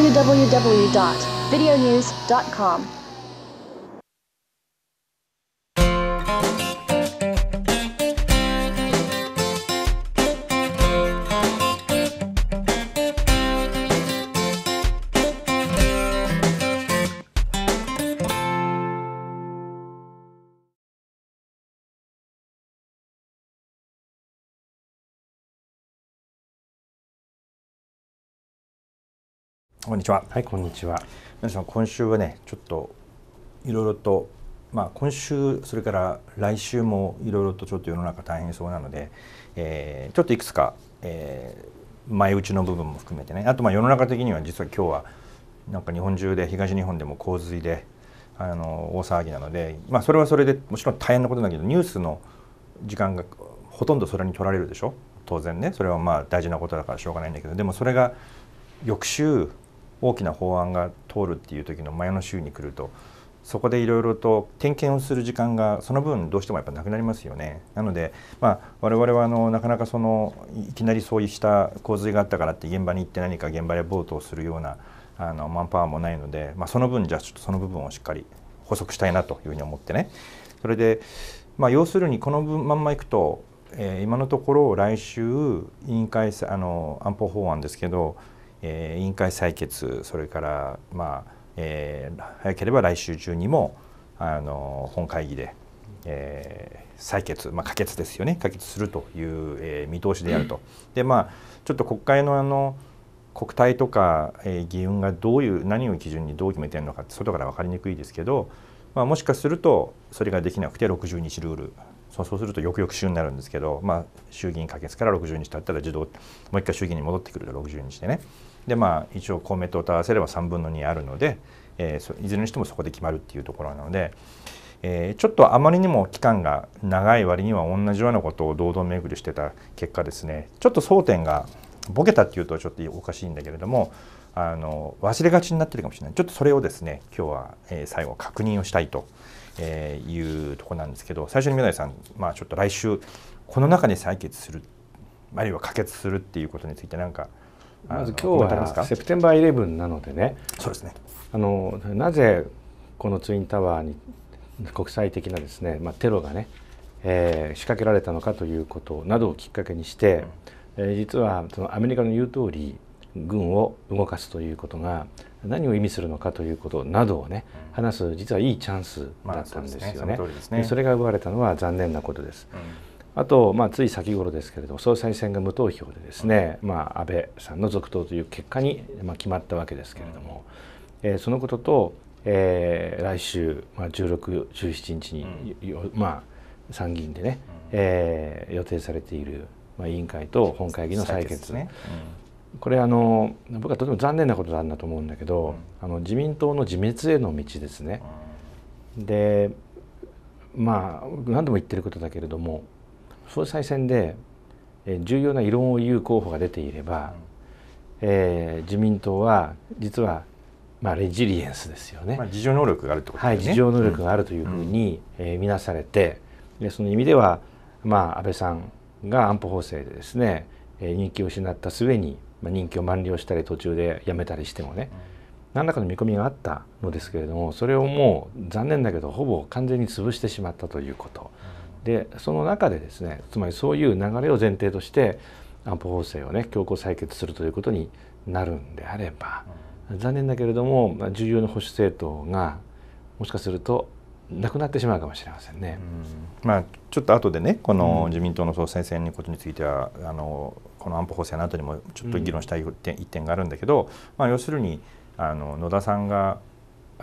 www.videonews.com. こんにちは。はい、こんにちは。皆さん、今週はね、ちょっといろいろと、まあ、今週、それから来週もいろいろとちょっと世の中大変そうなので、えー、ちょっといくつか、えー、前打ちの部分も含めてね、あとまあ世の中的には実は今日は、なんか日本中で、東日本でも洪水で、あの大騒ぎなので、まあ、それはそれでもちろん大変なことだけどニュースの時間がほとんどそれに取られるでしょ当然ねそれはまあ大事なことだからしょうがないんだけどでもそれが翌週大きな法案が通るっていう時の前の週に来るとそこでいろいろと点検をする時間がその分どうしてもやっぱなくなりますよね。なので、まあ、我々はあのなかなかそのいきなりそうした洪水があったからって現場に行って何か現場でボートをするようなあのマンパワーもないので、まあ、その分じゃあちょっとその部分をしっかり補足したいなというふうに思ってね。それで、まあ、要するにこのまんまいくと、えー、今のところ来週委員会あの安保法案ですけどえ委員会採決それから、まあえ早ければ来週中にもあの本会議で、え採決、まあ、可決ですよね可決するという、え見通しであると。でまあちょっと国会のあの国体とか、え議運がどういう何を基準にどう決めてるのかって外から分かりにくいですけど、まあ、もしかするとそれができなくて60日ルールそうすると翌々週になるんですけど、まあ、衆議院可決から60日経ったら自動もう一回衆議院に戻ってくると60日でねでまあ一応公明党と合わせれば3分の2あるので、えー、いずれにしてもそこで決まるっていうところなので、えー、ちょっとあまりにも期間が長い割には同じようなことを堂々巡りしてた結果ですねちょっと争点がボケたっていうとちょっとおかしいんだけれどもあの忘れがちになってるかもしれないちょっとそれをですね今日は、えー、最後確認をしたいとえー、いうとこなんですけど最初に宮台さん、まあ、ちょっと来週この中で採決するあるいは可決するっていうことについて何かまず今日はセプテンバーイレブンなのでねそうですねあのなぜこのツインタワーに国際的なですね、まあ、テロがね、えー、仕掛けられたのかということなどをきっかけにして、えー、実はそのアメリカの言う通り軍を動かすということが何を意味するのかということなどをね話す実はいいチャンスだったんですよね。そ、れが奪われたのは残念なことです。うんあと、まあ、つい先頃ですけれども総裁選が無投票でですね、うん、まあ、安倍さんの続投という結果に、まあ、決まったわけですけれども、うん、えー、そのことと、えー、来週、まあ、16、17日に、うん、まあ、参議院でね、うん、えー、予定されている、まあ、委員会と本会議の採決、ねこれあの僕はとても残念なことなんだと思うんだけど、うん、あの自民党の自滅への道ですね。でまあ何度も言ってることだけれども総裁選で重要な異論を言う候補が出ていれば、うん、えー、自民党は実はまあ、レジリエンスですよね。まあ、自能力があると、ね、はい、情能力があるというふうに、うん、えー、見なされて、でその意味では、まあ、安倍さんが安保法制でですね、え人気を失った末に、まあ、任期を満了したり途中で辞めたりしてもね、何らかの見込みがあったのですけれどもそれをもう残念だけどほぼ完全に潰してしまったということでその中でですねつまりそういう流れを前提として安保法制をね強行採決するということになるんであれば残念だけれども重要な保守政党がもしかするとなくなってしまうかもしれませんね。うん、まあ、ちょっと後でねこの自民党の総裁選にことについては、あのこの安保法制の後にもちょっと議論したい点,、一点があるんだけど、まあ、要するにあの野田さんが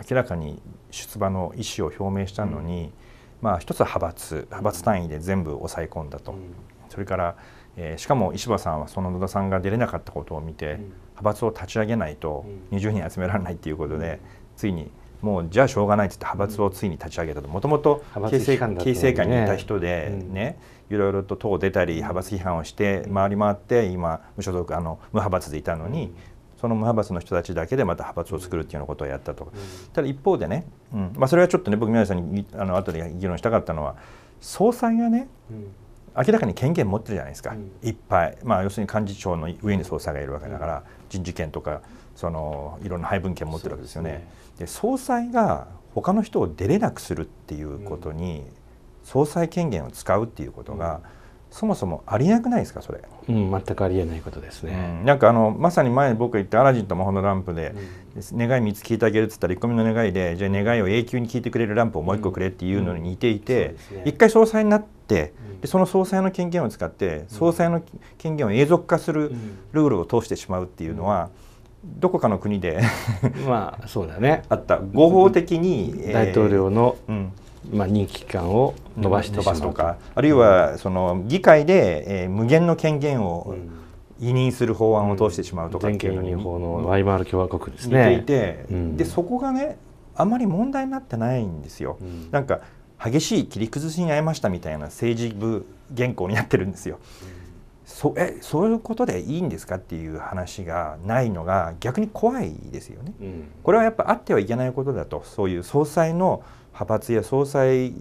明らかに出馬の意思を表明したのに、まあ、一つは派閥派閥単位で全部抑え込んだと、それから、えー、しかも石破さんはその野田さんが出れなかったことを見て、派閥を立ち上げないと20人集められないということで、ついにもうじゃあしょうがないって言って派閥をついに立ち上げたともともと形成会にいた人でね、いろいろと党を出たり派閥批判をして回り回って今無所属あの無派閥でいたのにその無派閥の人たちだけでまた派閥を作るっていうようなことをやったとただ一方でね、うんまあ、それはちょっとね僕宮根さんにあの後で議論したかったのは総裁がね、明らかに権限持ってるじゃないですか、いっぱい、まあ、要するに幹事長の上に総裁がいるわけだから、人事権とかそのいろんな配分権持ってるわけですよね。で総裁が他の人を出れなくするっていうことに、総裁権限を使うっていうことが、そもそもありえなくないですかそれ、うん、全くありえないことですね、うん、なんかあのまさに前僕言った「アラジンと魔法のランプで」うん、願い三つ聞いてあげる」っつったら1個目の願いでじゃあ願いを永久に聞いてくれるランプをもう一個くれっていうのに似ていて、うんね、回総裁になってでその総裁の権限を使って総裁の権限を永続化するルールを通してしまうっていうのは、どこかの国でまあそうだね あった合法的に、えー、大統領の、うんまあ、任期期間を伸ばしてしまうとかあるいはその議会で、えー、無限の権限を委任する法案を通してしまうとかっていうのに、法のワイマール共和国ですね。でそこがねあまり問題になってないんですよ。なんか激しい切り崩しに遭いましたみたいな政治部原稿になってるんですよ。そえそういうことでいいんですかっていう話がないのが逆に怖いですよね、うん、これはやっぱあってはいけないことだとそういう総裁の派閥や総裁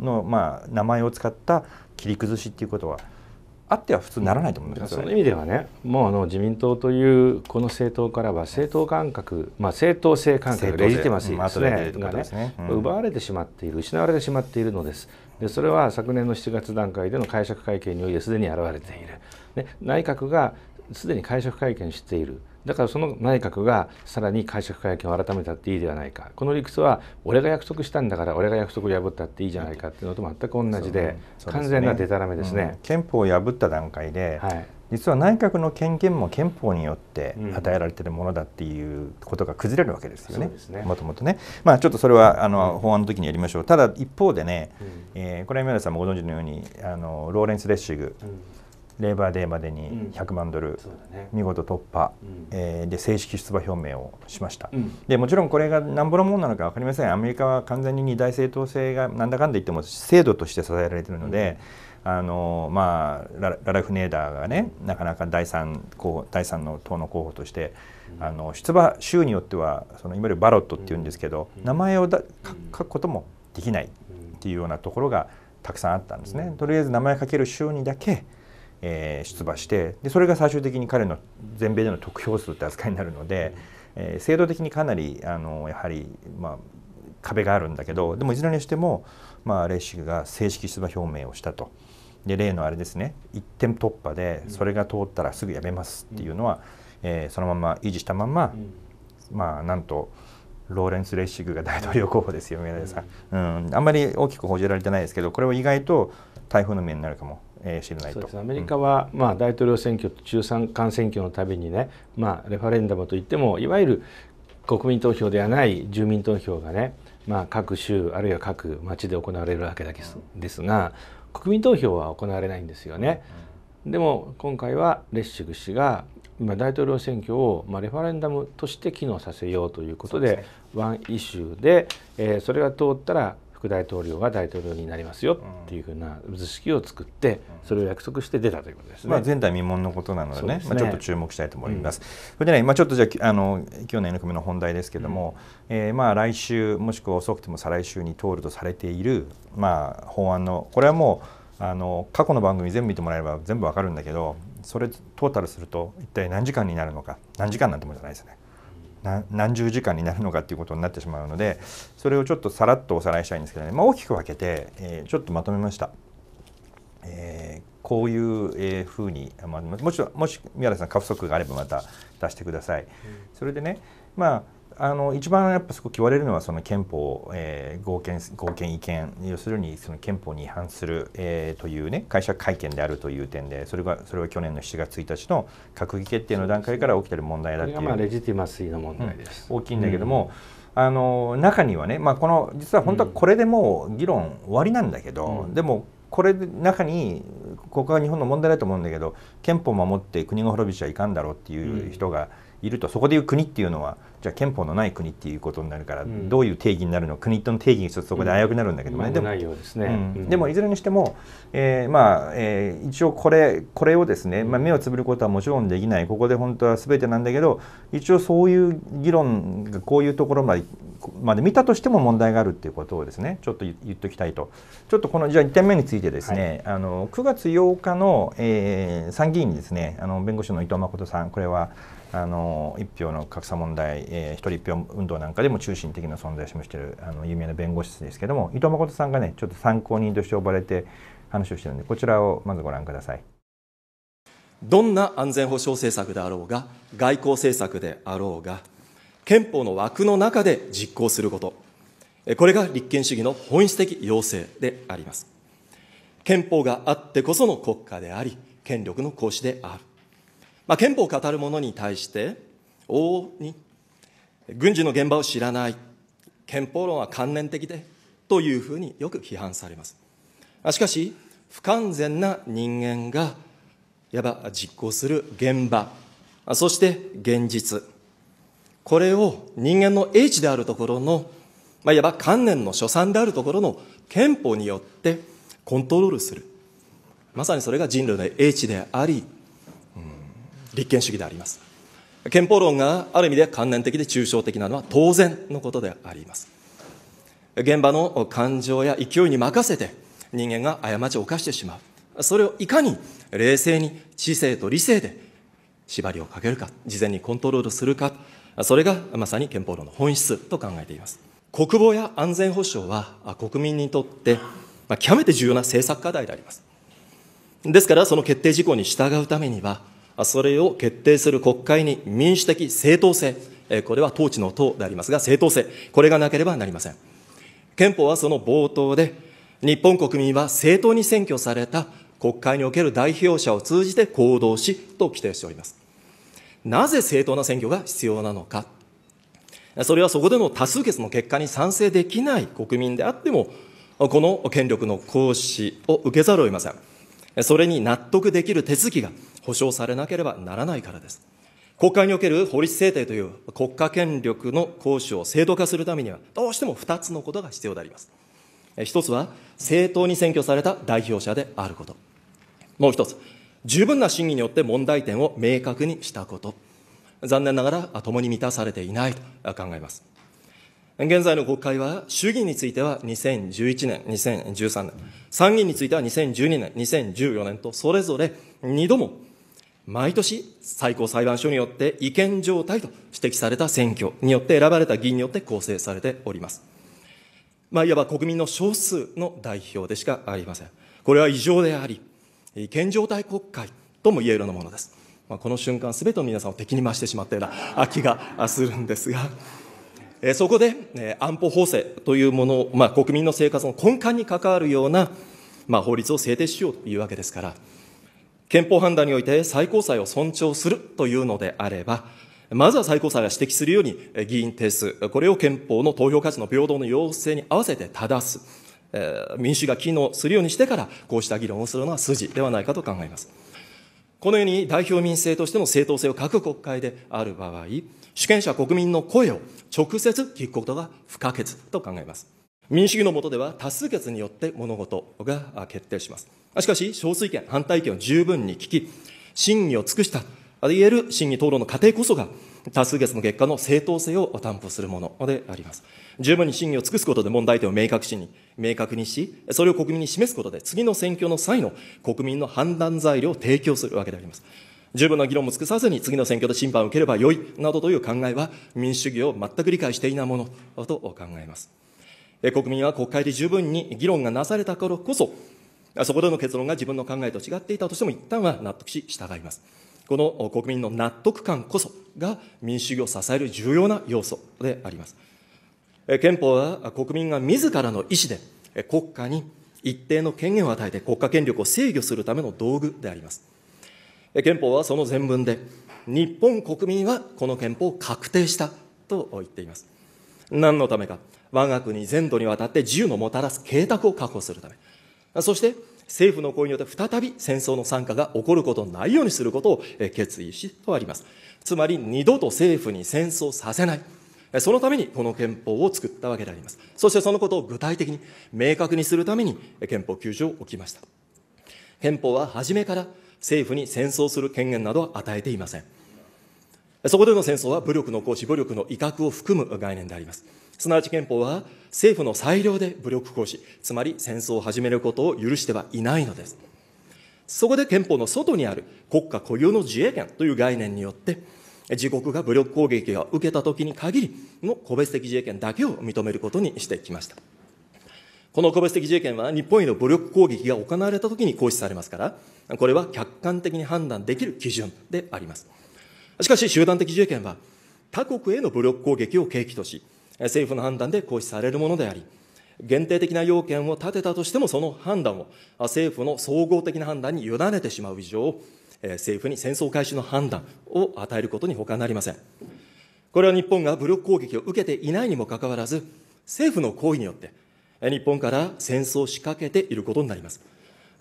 の、まあ、名前を使った切り崩しっていうことはあっては普通ならないと思います、うその意味ではねもうあの自民党というこの政党からは政党感覚、まあ、政党性感覚レジティマシーですねうん、ね、ね奪われてしまっている失われてしまっているのですでそれは昨年の7月段階での解釈会見においてすでに表れているね、内閣がすでに解釈会見しているだからその内閣がさらに解釈改見を改めたっていいではないかこの理屈は俺が約束したんだから俺が約束を破ったっていいじゃないかっていうのと全く同じで、完全なデタラメですね、うん、憲法を破った段階で、はい、実は内閣の権限も憲法によって与えられているものだっていうことが崩れるわけですよね、うん、もともとね、まあ、ちょっとそれはあの、法案の時にやりましょうただ一方でね、うん、えー、これは宮根さんもご存知のようにあのローレンス・レッシグ、レーバーデーまでに100万ドル、見事突破、うえー、で正式出馬表明をしました、うん、でもちろんこれがなんぼのものなのか分かりませんアメリカは完全に二大政党制がなんだかんだ言っても制度として支えられているので、うん、あのまあ、ラララフ・ネーダーがねなかなか第3候第3の党の候補として、あの出馬州によってはそのいわゆるバロットっていうんですけど、名前をだ書くこともできないっていうようなところがたくさんあったんですね。とりあえず名前かける州にだけえー、出馬してでそれが最終的に彼の全米での得票数って扱いになるので、えー、制度的にかなりあのやはり、まあ、壁があるんだけどでもいずれにしても、まあ、レーシッが正式出馬表明をしたと。で例のあれですね一点突破でそれが通ったらすぐやめますっていうのは、えー、そのまま維持したまま、ん、まあなんとローレンス・レッシグが大統領候補ですよ宮さん、うん、あんまり大きく報じられてないですけどこれは意外と台風の目になるかもえー、知らないとアメリカは、うん、まあ、大統領選挙と中間選挙のたびにね、まあ、レファレンダムといってもいわゆる国民投票ではない住民投票がね、まあ、各州あるいは各町で行われるわけですが国民投票は行われないんですよね。でも今回はレッシグ氏が今大統領選挙をまあレファレンダムとして機能させようということでワンイシューでえそれが通ったら副大統領が大統領になりますよっていうふうな図式を作ってそれを約束して出たということですね、まあ、前代未聞のことなのでね、ね、まあ、ちょっと注目したいと思います。うん、それでね、まあ、ちょっとじゃあの今日の N 組の本題ですけども、うん、えー、まあ、来週もしくは遅くても再来週に通るとされている、まあ、法案のこれはもうあの過去の番組全部見てもらえれば全部わかるんだけどそれトータルすると一体何時間になるのか何時間なんてもんじゃないですね何十時間になるのかっていうことになってしまうのでそれをちょっとさらっとおさらいしたいんですけどね、まあ、大きく分けて、えー、ちょっとまとめました。えー、こういう、えー、ふうに、まあ、もちろんもし宮田さん過不足があればまた出してください。うん、それでねまああの一番やっぱすごく言われるのはその憲法、えー、合憲合憲違憲要するにその憲法に違反する、えー、というね会社会見であるという点でそれがそれは去年の7月1日の閣議決定の段階から起きてる問題だっていう。まあレジティマーの問題です、うん、大きいんだけども、うん、あの中にはね、まあ、この実は本当はこれでもう議論終わりなんだけど、うん、でもこれで中にここが日本の問題だと思うんだけど憲法を守って国が滅びちゃいかんだろうっていう人が、うんいるとそこでいう国っていうのはじゃあ憲法のない国っていうことになるから、うん、どういう定義になるの国との定義に一とそこで危うくなるんだけどね、でも、でもいずれにしても、えー、まあ、えー、一応これこれをですね、まあ、目をつぶることはもちろんできないここで本当は全てなんだけど一応そういう議論がこういうところまでまで見たとしても問題があるっていうことをですねちょっと言っときたいとちょっとこのじゃあ1点目についてですね、はい、あの9月8日の、えー、参議院にですねあの弁護士の伊藤誠さんこれはあの一票の格差問題、えー、一人一票運動なんかでも中心的な存在を示しているあの有名な弁護士ですけども伊藤誠さんがねちょっと参考人として呼ばれて話をしてるんでこちらをまずご覧ください。どんな安全保障政策であろうが外交政策であろうが憲法の枠の中で実行することこれが立憲主義の本質的要請であります憲法があってこその国家であり権力の行使であるまあ、憲法を語る者に対して、往々に、軍事の現場を知らない、憲法論は関連的で、というふうによく批判されます。しかし、不完全な人間が、いわば実行する現場、そして現実、これを人間の英知であるところの、まあ、いわば観念の所産であるところの憲法によってコントロールする。まさにそれが人類の英知であり、立憲主義であります憲法論がある意味で関連的で抽象的なのは当然のことであります現場の感情や勢いに任せて人間が過ちを犯してしまうそれをいかに冷静に知性と理性で縛りをかけるか事前にコントロールするかそれがまさに憲法論の本質と考えています国防や安全保障は国民にとって極めて重要な政策課題でありますですからその決定事項に従うためにはそれを決定する国会に民主的正当性、これは統治の党でありますが、正当性、これがなければなりません。憲法はその冒頭で、日本国民は正当に選挙された国会における代表者を通じて行動し、と規定しております。なぜ正当な選挙が必要なのか。それはそこでの多数決の結果に賛成できない国民であっても、この権力の行使を受けざるを得ません。それに納得できる手続きが保障されなければならないからです。国会における法律制定という国家権力の行使を正当化するためには、どうしても2つのことが必要であります。1つは、正当に選挙された代表者であること。もう1つ、十分な審議によって問題点を明確にしたこと。残念ながら、共に満たされていないと考えます。現在の国会は、衆議院については2011年、2013年、参議院については2012年、2014年と、それぞれ2度も毎年最高裁判所によって違憲状態と指摘された選挙によって選ばれた議員によって構成されております。まあ、いわば国民の少数の代表でしかありません。これは異常であり、違憲状態国会とも言えるようなものです。まあ、この瞬間、すべての皆さんを敵に回してしまったような 気がするんですが、えそこで、え安保法制というものを、まあ、国民の生活の根幹に関わるような、まあ、法律を制定しようというわけですから、憲法判断において最高裁を尊重するというのであれば、まずは最高裁が指摘するように議員定数、これを憲法の投票価値の平等の要請に合わせて正す、えー、民主が機能するようにしてから、こうした議論をするのは筋ではないかと考えます。このように代表民政としての正当性を欠く国会である場合、主権者国民の声を直接聞くことが不可欠と考えます。民主主義の下では多数決によって物事が決定します。しかし、少数意見、反対意見を十分に聞き、審議を尽くした、あいえる審議討論の過程こそが、多数決の結果の正当性を担保するものであります。十分に審議を尽くすことで問題点を明確に、明確にし、それを国民に示すことで、次の選挙の際の国民の判断材料を提供するわけであります。十分な議論も尽くさずに次の選挙で審判を受ければよいなどという考えは民主主義を全く理解していないものと考えます。国民は国会で十分に議論がなされた頃こそ、そこでの結論が自分の考えと違っていたとしても一旦は納得し従います。この国民の納得感こそが民主主義を支える重要な要素であります。憲法は国民が自らの意思で国家に一定の権限を与えて国家権力を制御するための道具であります。憲法はその前文で、日本国民はこの憲法を確定したと言っています。何のためか。我が国全土にわたって自由のもたらす計画を確保するためそして政府の行為によって再び戦争の参加が起こることのないようにすることを決意しとありますつまり二度と政府に戦争させないそのためにこの憲法を作ったわけでありますそしてそのことを具体的に明確にするために憲法9条を置きました憲法は初めから政府に戦争する権限などは与えていませんそこでの戦争は武力の行使、武力の威嚇を含む概念であります。すなわち憲法は政府の裁量で武力行使、つまり戦争を始めることを許してはいないのです。そこで憲法の外にある国家固有の自衛権という概念によって、自国が武力攻撃を受けたときに限りの個別的自衛権だけを認めることにしてきました。この個別的自衛権は日本への武力攻撃が行われたときに行使されますから、これは客観的に判断できる基準であります。しかし集団的自衛権は他国への武力攻撃を契機とし、政府の判断で行使されるものであり、限定的な要件を立てたとしても、その判断を政府の総合的な判断に委ねてしまう以上、政府に戦争開始の判断を与えることに他なりません。これは日本が武力攻撃を受けていないにもかかわらず、政府の行為によって、日本から戦争を仕掛けていることになります。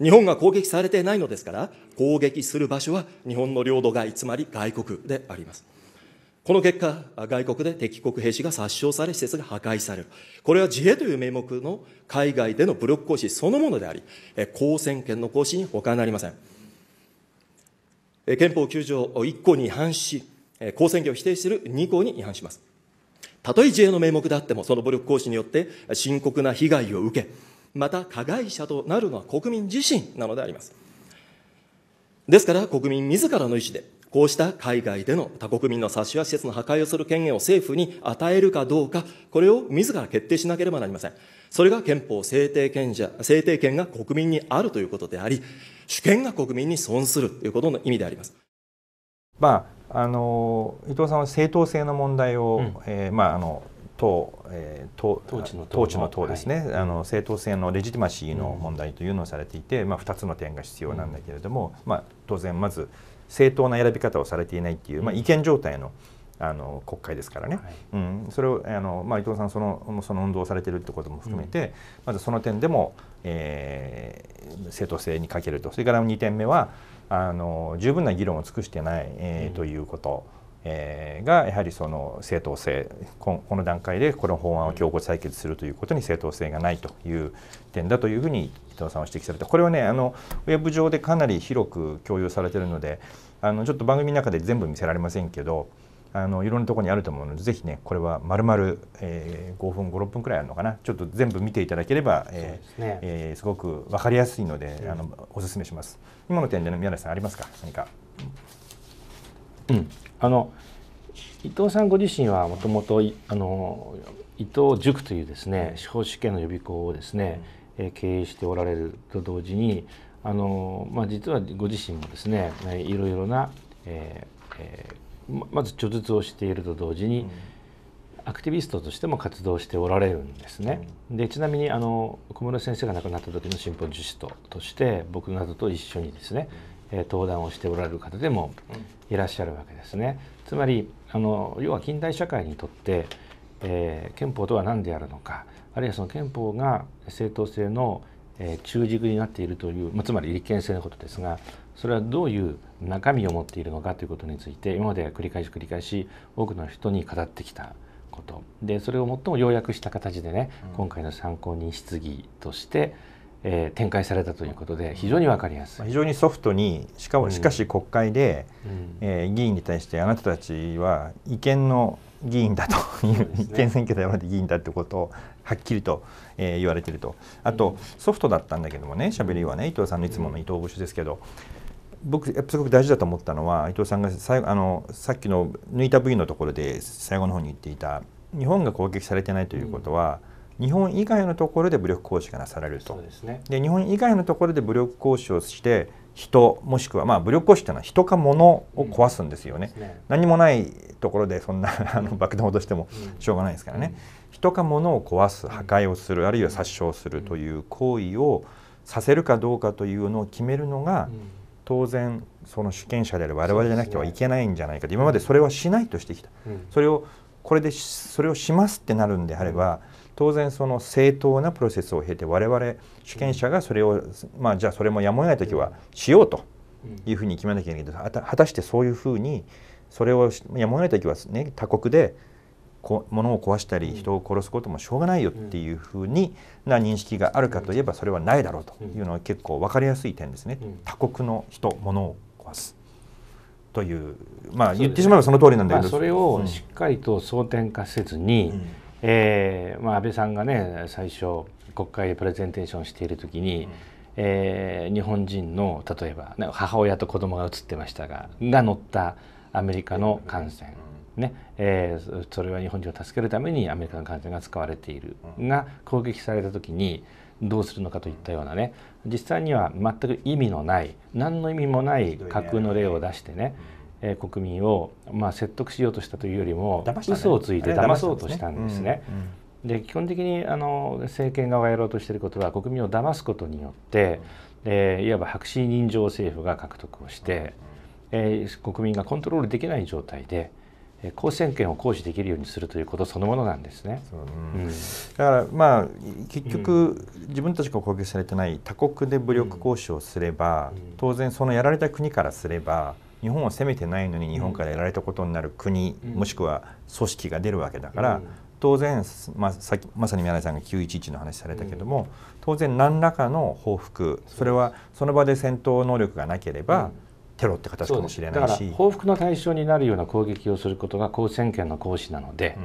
日本が攻撃されていないのですから、攻撃する場所は日本の領土外、つまり外国であります。この結果、外国で敵国兵士が殺傷され、施設が破壊される。これは自衛という名目の海外での武力行使そのものであり、公選権の行使に他なりません。憲法9条1項に違反し、公選権を否定する2項に違反します。たとえ自衛の名目であっても、その武力行使によって深刻な被害を受け、また加害者となるのは国民自身なのであります。ですから、国民自らの意思で、こうした海外での他国民の殺傷や施設の破壊をする権限を政府に与えるかどうか、これを自ら決定しなければなりません。それが憲法制定権者、制定権が国民にあるということであり、主権が国民に損するということの意味であります。まあ、あの伊藤さんは正当性の問題を、うん、えー、まあ、あの党,、えー、党統治の党の党ですね、はい、あの正当性のレジティマシーの問題というのをされていて、うん、まあ、2つの点が必要なんだけれども、うん、まあ、当然まず正当な選び方をされていないっていう、まあ、違憲状態のあの国会ですからね、はい、うん、それをあの、まあ、伊藤さんそのその運動をされてるってことも含めて、うん、まずその点でも、えー、正当性に欠けるとそれから2点目はあの十分な議論を尽くしてない、えー、ということ。うんえがやはりその正当性この段階でこの法案を強行採決するということに正当性がないという点だというふうに伊藤さんは指摘されてこれはねあのウェブ上でかなり広く共有されているのであのちょっと番組の中で全部見せられませんけどあのいろんなところにあると思うのでぜひねこれは丸々、えー、5分56分くらいあるのかなちょっと全部見ていただければ、えー、ね、えー、すごく分かりやすいので、あのおすすめします今の点で、ね、宮根さんありますか何か、うん、あの伊藤さんご自身はもともと伊藤塾というですね司法試験の予備校をですね、うん、経営しておられると同時にあの、まあ、実はご自身もですねいろいろな、えーえー、まず著述をしていると同時に、うん、アクティビストとしても活動しておられるんですね。うん、でちなみにあの小室先生が亡くなった時の新聞受師ととして僕などと一緒にですね登壇をしておられる方でもいらっしゃるわけですね。つまりあの要は近代社会にとって、えー、憲法とは何であるのかあるいはその憲法が正当性の、えー、中軸になっているという、まあ、つまり立憲性のことですがそれはどういう中身を持っているのかということについて今まで繰り返し繰り返し多くの人に語ってきたことでそれを最も要約した形でね、うん、今回の参考人質疑として、えー、展開されたということで非常にわかりやすい非常にソフトにしかもしかし国会で、うん、えー、議員に対してあなたたちは違憲の議員だという、ね、違憲選挙で選ばれて議員だってことをはっきりと、えー、言われてるとあとソフトだったんだけどもねしゃべりはね伊藤さんのいつもの伊藤節ですけど。僕やっぱすごく大事だと思ったのは伊藤さんが最後あのさっきの抜いた部位のところで最後の方に言っていた日本が攻撃されてないということは、うん日本以外のところで武力行使がなされるとで、ね、日本以外のところで武力行使をして人もしくは、まあ、武力行使というのは人か物を壊すんですよねうんね、何もないところでそんなあの爆弾を落としてもしょうがないですからね、うん、人か物を壊す破壊をするあるいは殺傷するという行為をさせるかどうかというのを決めるのが、うん、当然その主権者である我々じゃなくてはいけないんじゃないかと、ね、今までそれはしないとしてきた、それをこれでそれをしますってなるんであれば、当然その正当なプロセスを経て我々主権者がそれをまあじゃあそれもやむを得ない時はしようというふうに決めなきゃいけないけど果たしてそういうふうにそれをやむを得ない時はね他国で物を壊したり人を殺すこともしょうがないよっていうふうにな認識があるかといえばそれはないだろうというのは結構分かりやすい点ですね。他国の人物を壊すというまあ言ってしまえばその通りなんだけど、ねまあ、それをしっかりと争点化せずに、うんえーまあ、安倍さんがね最初国会でプレゼンテーションしている時に、うん、えー、日本人の例えば、ね、母親と子供が映ってましたがが乗ったアメリカの艦船、ねえー、それは日本人を助けるためにアメリカの艦船が使われているが攻撃された時にどうするのかといったようなね実際には全く意味のない何の意味もない架空の例を出してね、うんえー、国民を、まあ、説得しようとしたというよりも、ね、嘘をついて騙そうとしたんですね。で、基本的にあの政権側がやろうとしていることは国民を騙すことによって、えー、いわば白紙人情政府が獲得をして、えー、国民がコントロールできない状態で。公選権を行使できるようにするということそのものなんですね。うん、だからまあ結局、自分たちが攻撃されてない他国で武力行使をすれば、当然そのやられた国からすれば。日本を攻めてないのに日本からやられたことになる国、もしくは組織が出るわけだから、当然、まあ、さまさに宮内さんが911の話されたけども、当然何らかの報復それはその場で戦闘能力がなければ、テロって形かもしれないし報復の対象になるような攻撃をすることが交戦権の行使なので、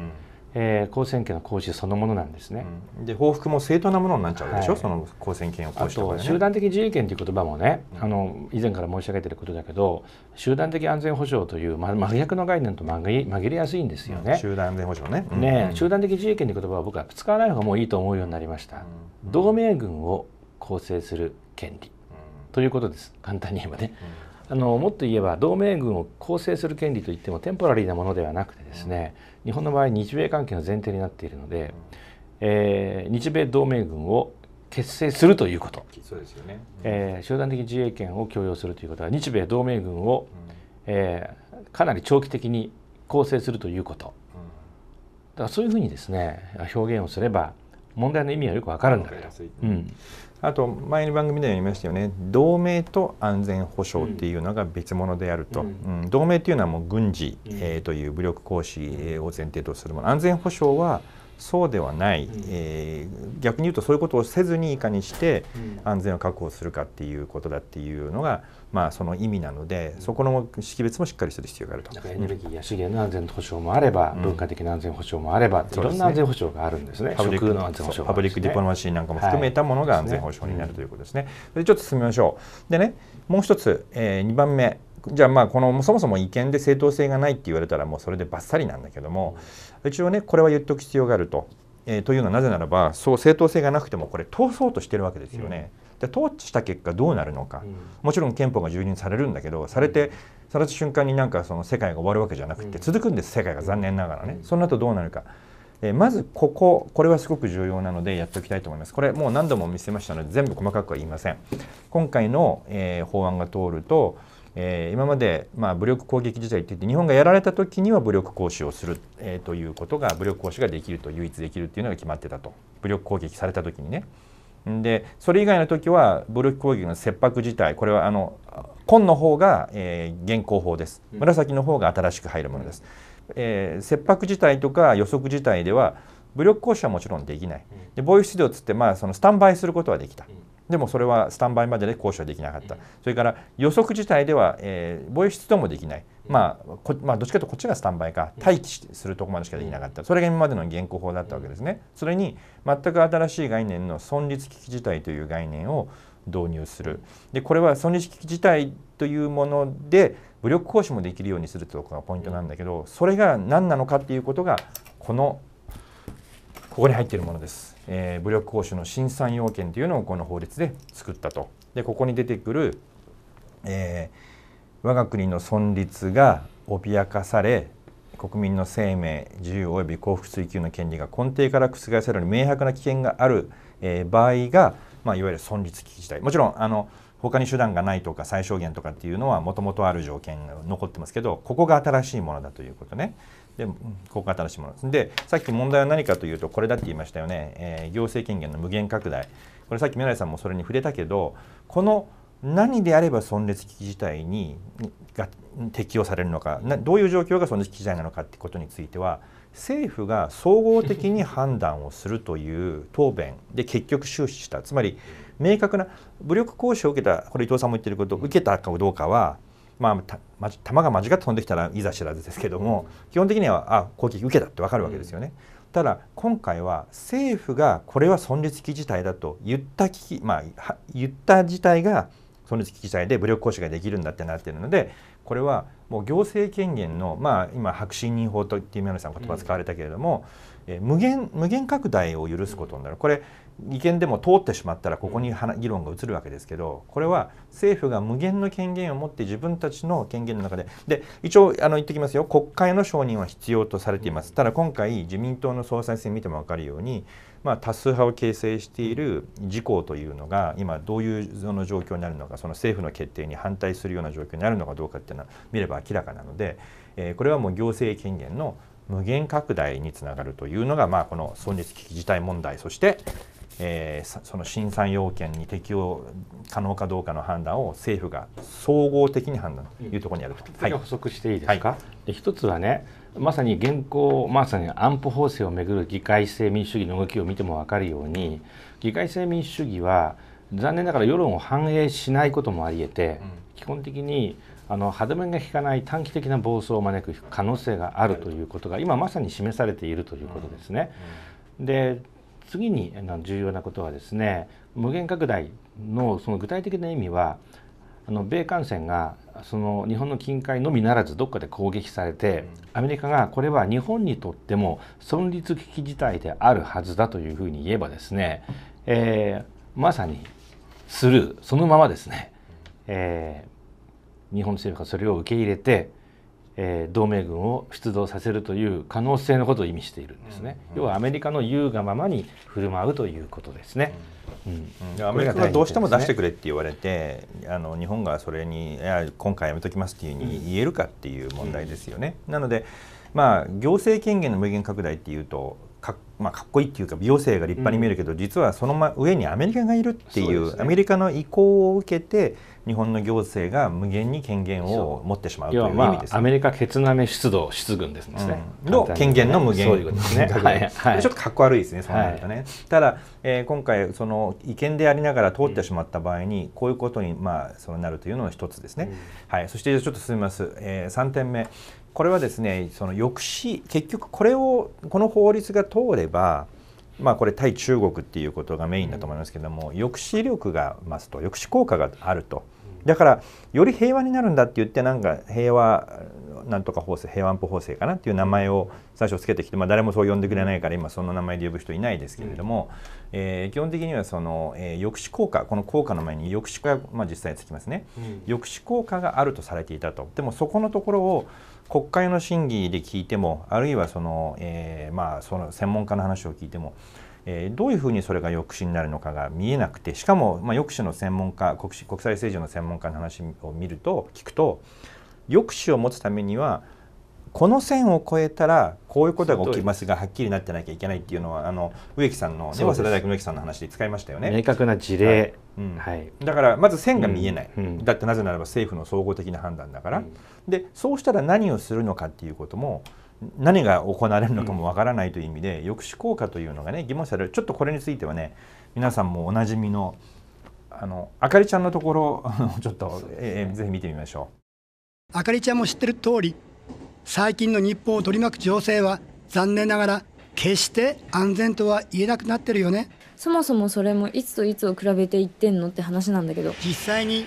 えー、公選権の行使そのものなんですね。うん、で報復も正当なものになっちゃうでしょ、はい、その公選権を行使と、ね、集団的自衛権という言葉もね、うん、あの以前から申し上げていることだけど集団的安全保障という、ま、真逆の概念と紛れやすいんですよね。うん、集団安全保障ね,、ね集団的自衛権という言葉は僕は使わない方がもういいと思うようになりました。同盟軍を構成する権利、ということです簡単に言えばね。あのもっと言えば同盟軍を構成する権利といってもテンポラリーなものではなくてですね、日本の場合日米関係の前提になっているので、えー、日米同盟軍を結成するということそうですよね、え集団的自衛権を強要するということは日米同盟軍を、うん、えー、かなり長期的に構成するということ、うん、だからそういうふうにですね表現をすれば問題の意味はよくわかるんだけど。うんあと前の番組でもりましたよね同盟と安全保障っていうのが別物であると、うん、同盟っていうのはもう軍事、えー、という武力行使を前提とするもの安全保障はそうではない、えー、逆に言うとそういうことをせずにいかにして安全を確保するかっていうことだっていうのがまあ、その意味なのでそこの識別もしっかりする必要があるとエネルギーや資源の安全保障もあれば、うん、文化的な安全保障もあれば、うん、いろんな安全保障があるんですねパブリックの安全保障、ね、パブリックディプロマシーなんかも含めたものが安全保障になるということですね、はい、でちょっと進みましょうでねもう一つ、えー、2番目じゃあまあこのそもそも違憲で正当性がないって言われたらもうそれでばっさりなんだけども、一応ねこれは言っておく必要があると、えー、というのはなぜならばそう正当性がなくてもこれ通そうとしてるわけですよね。うんで統治した結果どうなるのか、うん、もちろん憲法が蹂躙されるんだけどされて、された瞬間になんかその世界が終わるわけじゃなくて、続くんです世界が残念ながらね、その後どうなるか。えまずこここれはすごく重要なのでやっておきたいと思いますこれもう何度も見せましたので全部細かくは言いません今回の、えー、法案が通ると、えー、今まで、まあ、武力攻撃自体っていって日本がやられた時には武力行使をする、えー、ということが武力行使ができると唯一できるっていうのが決まってたと武力攻撃された時にねでそれ以外の時は武力攻撃の切迫自体これはあの紺の方が、えー、現行法です紫の方が新しく入るものです、うん、えー、切迫自体とか予測自体では武力行使はもちろんできないで防衛出動つってまあそのスタンバイすることはできた、でもそれはスタンバイまでで交渉できなかった、それから予測自体では、えー、防衛出動もできない、まあ、こまあ、どっちかというとこっちがスタンバイか待機するとこまでしかできなかったそれが今までの現行法だったわけですね。それに全く新しい概念の存立危機事態という概念を導入するでこれは存立危機事態というもので武力行使もできるようにするということがポイントなんだけどそれが何なのかっていうことがこのここに入っているものです、えー、武力行使の審査要件というのをこの法律で作ったとでここに出てくる、えー、我が国の存立が脅かされ国民の生命自由及び幸福追求の権利が根底から覆せるに明白な危険がある、えー、場合が、まあ、いわゆる存立危機事態もちろんあの他に手段がないとか最小限とかっていうのはもともとある条件が残ってますけどここが新しいものだということね。でここが新しいものです。でさっき問題は何かというとこれだって言いましたよね、えー、行政権限の無限拡大これさっき未来さんもそれに触れたけどこの何であれば存立危機事態にが適用されるのかどういう状況が存立危機事態なのかってことについては政府が総合的に判断をするという答弁で結局終始したつまり明確な武力行使を受けたこれ伊藤さんも言ってること受けたかどうかはまあま、弾が間違って飛んできたらいざ知らずですけども基本的にはあ攻撃受けたって分かるわけですよね。ただ今回は政府がこれは存立危機事態だと言った危機、まあ、言った事態が存立危機事態で武力行使ができるんだってなってるのでこれはもう行政権限の、まあ、今白信任法と言って宮野さん言葉使われたけれども、え無限無限拡大を許すことになるこれ違憲でも通ってしまったらここに議論が移るわけですけどこれは政府が無限の権限を持って自分たちの権限の中でで一応あの言ってきますよ国会の承認は必要とされていますただ今回自民党の総裁選見ても分かるようにまあ、多数派を形成している自公というのが今どういうその状況になるのかその政府の決定に反対するような状況になるのかどうかっていうのは見れば明らかなので、えー、これはもう行政権限の無限拡大につながるというのが、まあ、この存立危機事態問題そして、えー、その審査要件に適用可能かどうかの判断を政府が総合的に判断というところにあるうん、はい、補足していいですか、はい、で一つはねまさに現行、まさに安保法制をめぐる議会制民主主義の動きを見ても分かるように議会制民主主義は残念ながら世論を反映しないこともありえて、うん、基本的にあの歯止めが効かない短期的な暴走を招く可能性があるということが今まさに示されているということですね。うんうん、で次に重要なことはですね無限拡大のその具体的な意味はあの米艦船がその日本の近海のみならずどっかで攻撃されてアメリカがこれは日本にとっても存立危機事態であるはずだというふうに言えばですね、えー、まさにスルーそのままですね、えー、日本政府がそれを受け入れてえー、同盟軍を出動させるという可能性のことを意味しているんですね、うんうん、要はアメリカの優がままに振る舞うということですね、うん、うん、アメリカがどうしても出してくれって言われて、あの日本がそれにいや今回やめときますっていうに言えるかっていう問題ですよね。なので、まあ、行政権限の無限拡大っていうとか,、まあ、かっこいいっていうか美容生が立派に見えるけど、実はその上にアメリカがいるっていう、ね、アメリカの意向を受けて日本の行政が無限に権限を持ってしまうという意味です、ねまあ、アメリカケツナメ出動出軍ですね、うん、の権限の無限そういうことですね はい、はい、ちょっとかっこ悪いですねそうなるとね、はい、ただ、えー、今回その違憲でありながら通ってしまった場合に、うん、こういうことに、まあ、そうなるというのが一つですね、うん、はい、そしてちょっと進みます、えー、3点目これはですねその抑止結局これをこの法律が通ればまあ、これ対中国っていうことがメインだと思いますけれども、抑止力が増すと抑止効果があるとだからより平和になるんだって言ってなんか平和なんとか法制平和安保法制かなっていう名前を最初つけてきて、まあ、誰もそう呼んでくれないから今その名前で呼ぶ人いないですけれども、うん、えー、基本的にはその、えー、抑止効果この効果の前に抑止が、まあ、実際つきますね、うん、抑止効果があるとされていたとでもそこのところを国会の審議で聞いてもあるいはその、えー、まあ、その専門家の話を聞いてもえー、どういうふうにそれが抑止になるのかが見えなくてしかも、まあ、抑止の専門家国国際政治の専門家の話を見ると聞くと抑止を持つためにはこの線を越えたらこういうことが起きますがはっきりなってなきゃいけないっていうのはあの植木さんの、ね、早稲田大学の植木さんの話で使いましたよね。明確な事例、はい、うんはい、だからまず線が見えない、うん、だってなぜならば政府の総合的な判断だから、うん、でそうしたら何をするのかっていうことも何が行われるのかもわからないという意味で、うん、抑止効果というのがね疑問視されるちょっとこれについてはね皆さんもおなじみのあのあかりちゃんのところ ちょっと、えー、ぜひ見てみましょうあかりちゃんも知ってる通り最近の日本を取り巻く情勢は残念ながら決して安全とは言えなくなってるよねそもそもそれもいつといつを比べていってんのって話なんだけど実際に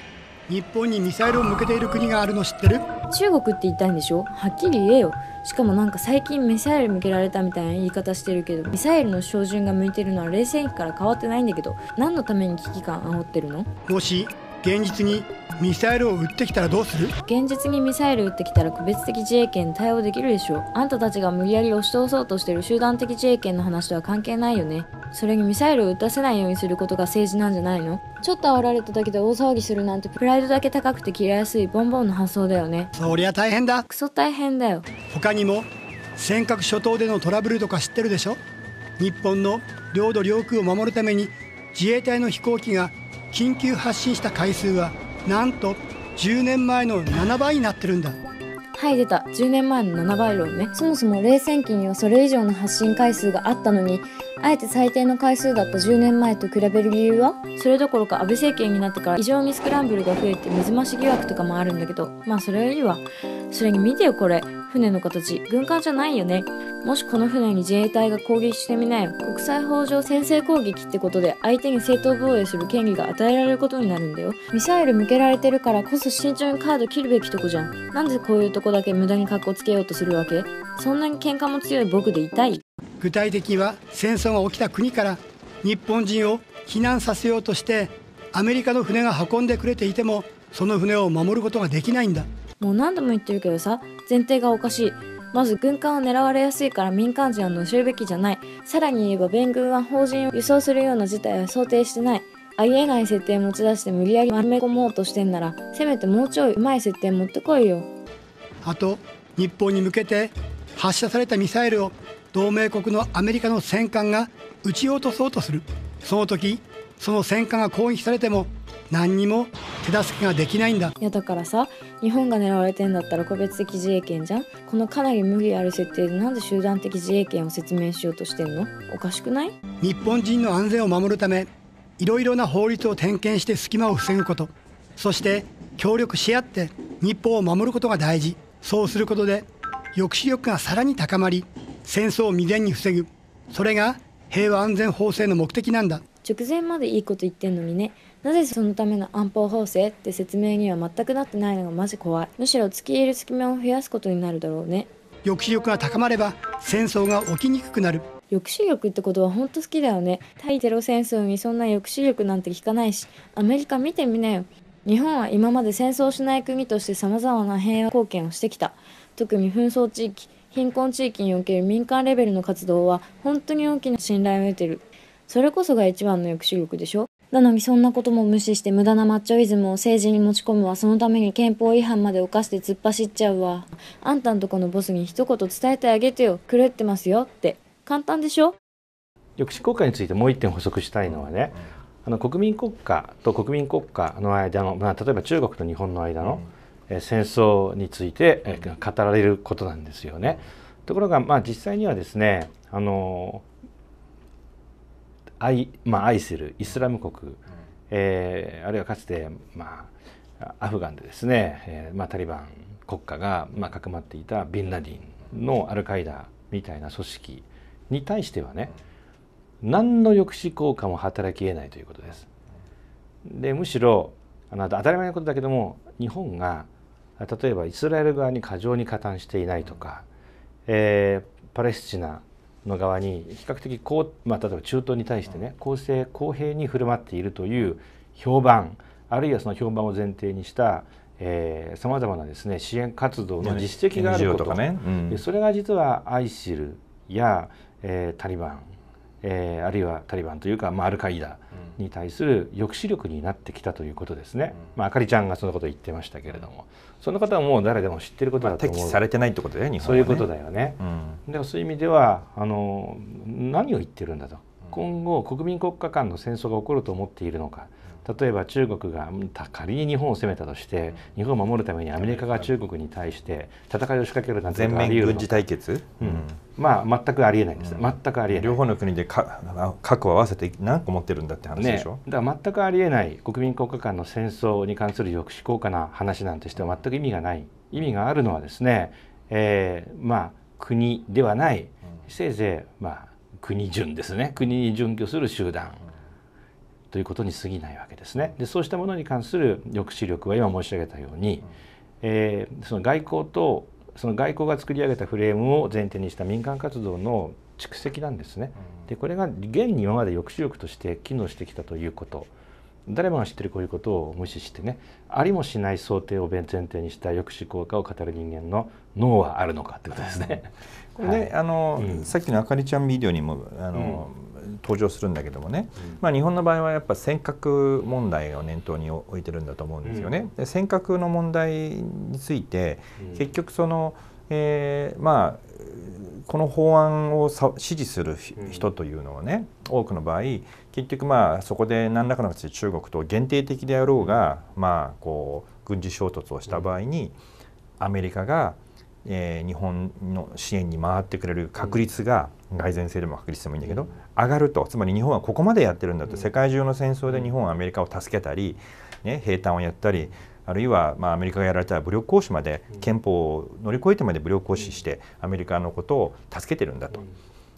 日本にミサイルを向けている国があるの知ってる中国って言いたいんでしょはっきり言えよしかもなんか最近ミサイル向けられたみたいな言い方してるけどミサイルの照準が向いてるのは冷戦期から変わってないんだけど何のために危機感煽ってるの現実にミサイルを撃ってきたらどうする現実にミサイル撃ってきたら区別的自衛権に対応できるでしょあんたたちが無理やり押し通そうとしてる集団的自衛権の話とは関係ないよねそれにミサイルを撃たせないようにすることが政治なんじゃないのちょっと煽られただけで大騒ぎするなんてプライドだけ高くて切れやすいボンボンの発想だよねそりゃ大変だクソ大変だよ他にも尖閣諸島でのトラブルとか知ってるでしょ日本の領土領空を守るために自衛隊の飛行機が緊急発信した回数はなんと10年前の7倍になってるんだはい出た10年前の7倍論ねそもそも冷戦期にはそれ以上の発信回数があったのにあえて最低の回数だった10年前と比べる理由はそれどころか安倍政権になってから異常にスクランブルが増えて水増し疑惑とかもあるんだけどまあそれよりはそれに見てよこれ船の形、軍艦じゃないよね。もしこの船に自衛隊が攻撃してみない国際法上先制攻撃ってことで相手に正当防衛する権利が与えられることになるんだよ。ミサイル向けられてるからこそ慎重にカード切るべきとこじゃん。なんでこういうとこだけ無駄に格好つけようとするわけそんなに喧嘩も強い僕でいたい具体的には戦争が起きた国から日本人を避難させようとしてアメリカの船が運んでくれていてもその船を守ることができないんだ。もう何度も言ってるけどさ前提がおかしいまず軍艦を狙われやすいから民間人は乗せるべきじゃないさらに言えば米軍は邦人を輸送するような事態は想定してないありえない設定持ち出して無理やり丸め込もうとしてんならせめてもうちょいうまい設定持ってこいよあと日本に向けて発射されたミサイルを同盟国のアメリカの戦艦が撃ち落とそうとするその時その戦艦が攻撃されても何にも手助けができないんだいやだからさ日本が狙われてんだったら個別的自衛権じゃんこのかなり無理ある設定でなんで集団的自衛権を説明しようとしてんのおかしくない日本人の安全を守るためいろいろな法律を点検して隙間を防ぐことそして協力し合って日本を守ることが大事そうすることで抑止力がさらに高まり戦争を未然に防ぐそれが平和安全法制の目的なんだ直前までいいこと言ってんのにねなぜそのための安保法制って説明には全くなってないのがマジ怖いむしろ突き入る隙間を増やすことになるだろうね抑止力が高まれば戦争が起きにくくなる抑止力ってことは本当好きだよね対テロ戦争にそんな抑止力なんて聞かないしアメリカ見てみなよ日本は今まで戦争しない国として様々な平和貢献をしてきた特に紛争地域貧困地域における民間レベルの活動は本当に大きな信頼を得てるそれこそが一番の抑止力でしょなのにそんなことも無視して無駄なマッチョイズムを政治に持ち込むわそのために憲法違反まで犯して突っ走っちゃうわあんたんとこのボスに一言伝えてあげてよ狂ってますよって簡単でしょ抑止効果についてもう一点補足したいのはね、あの国民国家と国民国家の間の、まあ、例えば中国と日本の間の、え戦争について、語られることなんですよね。ところが、まあ、実際にはですねあの愛,、まあ、愛するイスラム国、うえー、あるいはかつて、まあ、アフガンでですね、えーまあ、タリバン国家が、まあ、かくまっていたビンラディンのアルカイダみたいな組織に対してはね何の抑止効果も働きえないということです。でむしろあの当たり前のことだけども日本が例えばイスラエル側に過剰に加担していないとか、えー、パレスチナの側に比較的こう、まあ、例えば中東に対してね公正公平に振る舞っているという評判あるいはその評判を前提にしたさまざまなです、ね、支援活動の実績があること、か、ねうん、それが実はアイシルや、えー、タリバンえー、あるいはタリバンというか、まあ、アルカイダに対する抑止力になってきたということですね、うん、まあ、あかりちゃんがそのことを言ってましたけれども、うん、その方はもう誰でも知ってることだと思う、まあ、されてないってことだよ日本、ね、そういうことだよね、うん、でもそういう意味ではあの何を言ってるんだと今後国民国家間の戦争が起こると思っているのか、例えば中国が仮に日本を攻めたとして日本を守るためにアメリカが中国に対して戦いを仕掛けるなんて全面軍事対決、うん、まあ全くありえないです、うん、全くありえない両方の国でか核を合わせて何個持ってるんだって話でしょ、ね、だから全くありえない国民国家間の戦争に関する抑止効果な話なんてしては全く意味がない意味があるのはですね、えー、まあ国ではないせいぜいまあ国順ですね国に準拠する集団ということに過ぎないわけですね。でそうしたものに関する抑止力は今申し上げたように、えー、その外交とその外交が作り上げたフレームを前提にした民間活動の蓄積なんですね。でこれが現に今まで抑止力として機能してきたということ誰もが知ってるこういうことを無視してねありもしない想定を前提にした抑止効果を語る人間の脳はあるのかってことですね。これね、はい、あの、うん、さっきのあかりちゃんビデオにもあの、うん登場するんだけどもね、うん、まあ、日本の場合はやっぱ尖閣問題を念頭に置いてるんだと思うんですよね。うん、で尖閣の問題について、結局その、えー、まあこの法案を支持する人というのはね、多くの場合結局まあそこで何らかの形で中国と限定的であろうが、まあ、こう軍事衝突をした場合にアメリカがえー、日本の支援に回ってくれる確率が、蓋然性でも確率でもいいんだけど、上がるとつまり日本はここまでやってるんだと、世界中の戦争で日本はアメリカを助けたり、ね、兵隊をやったりあるいは、まあ、アメリカがやられたら武力行使まで憲法を乗り越えてまで武力行使してアメリカのことを助けてるんだと。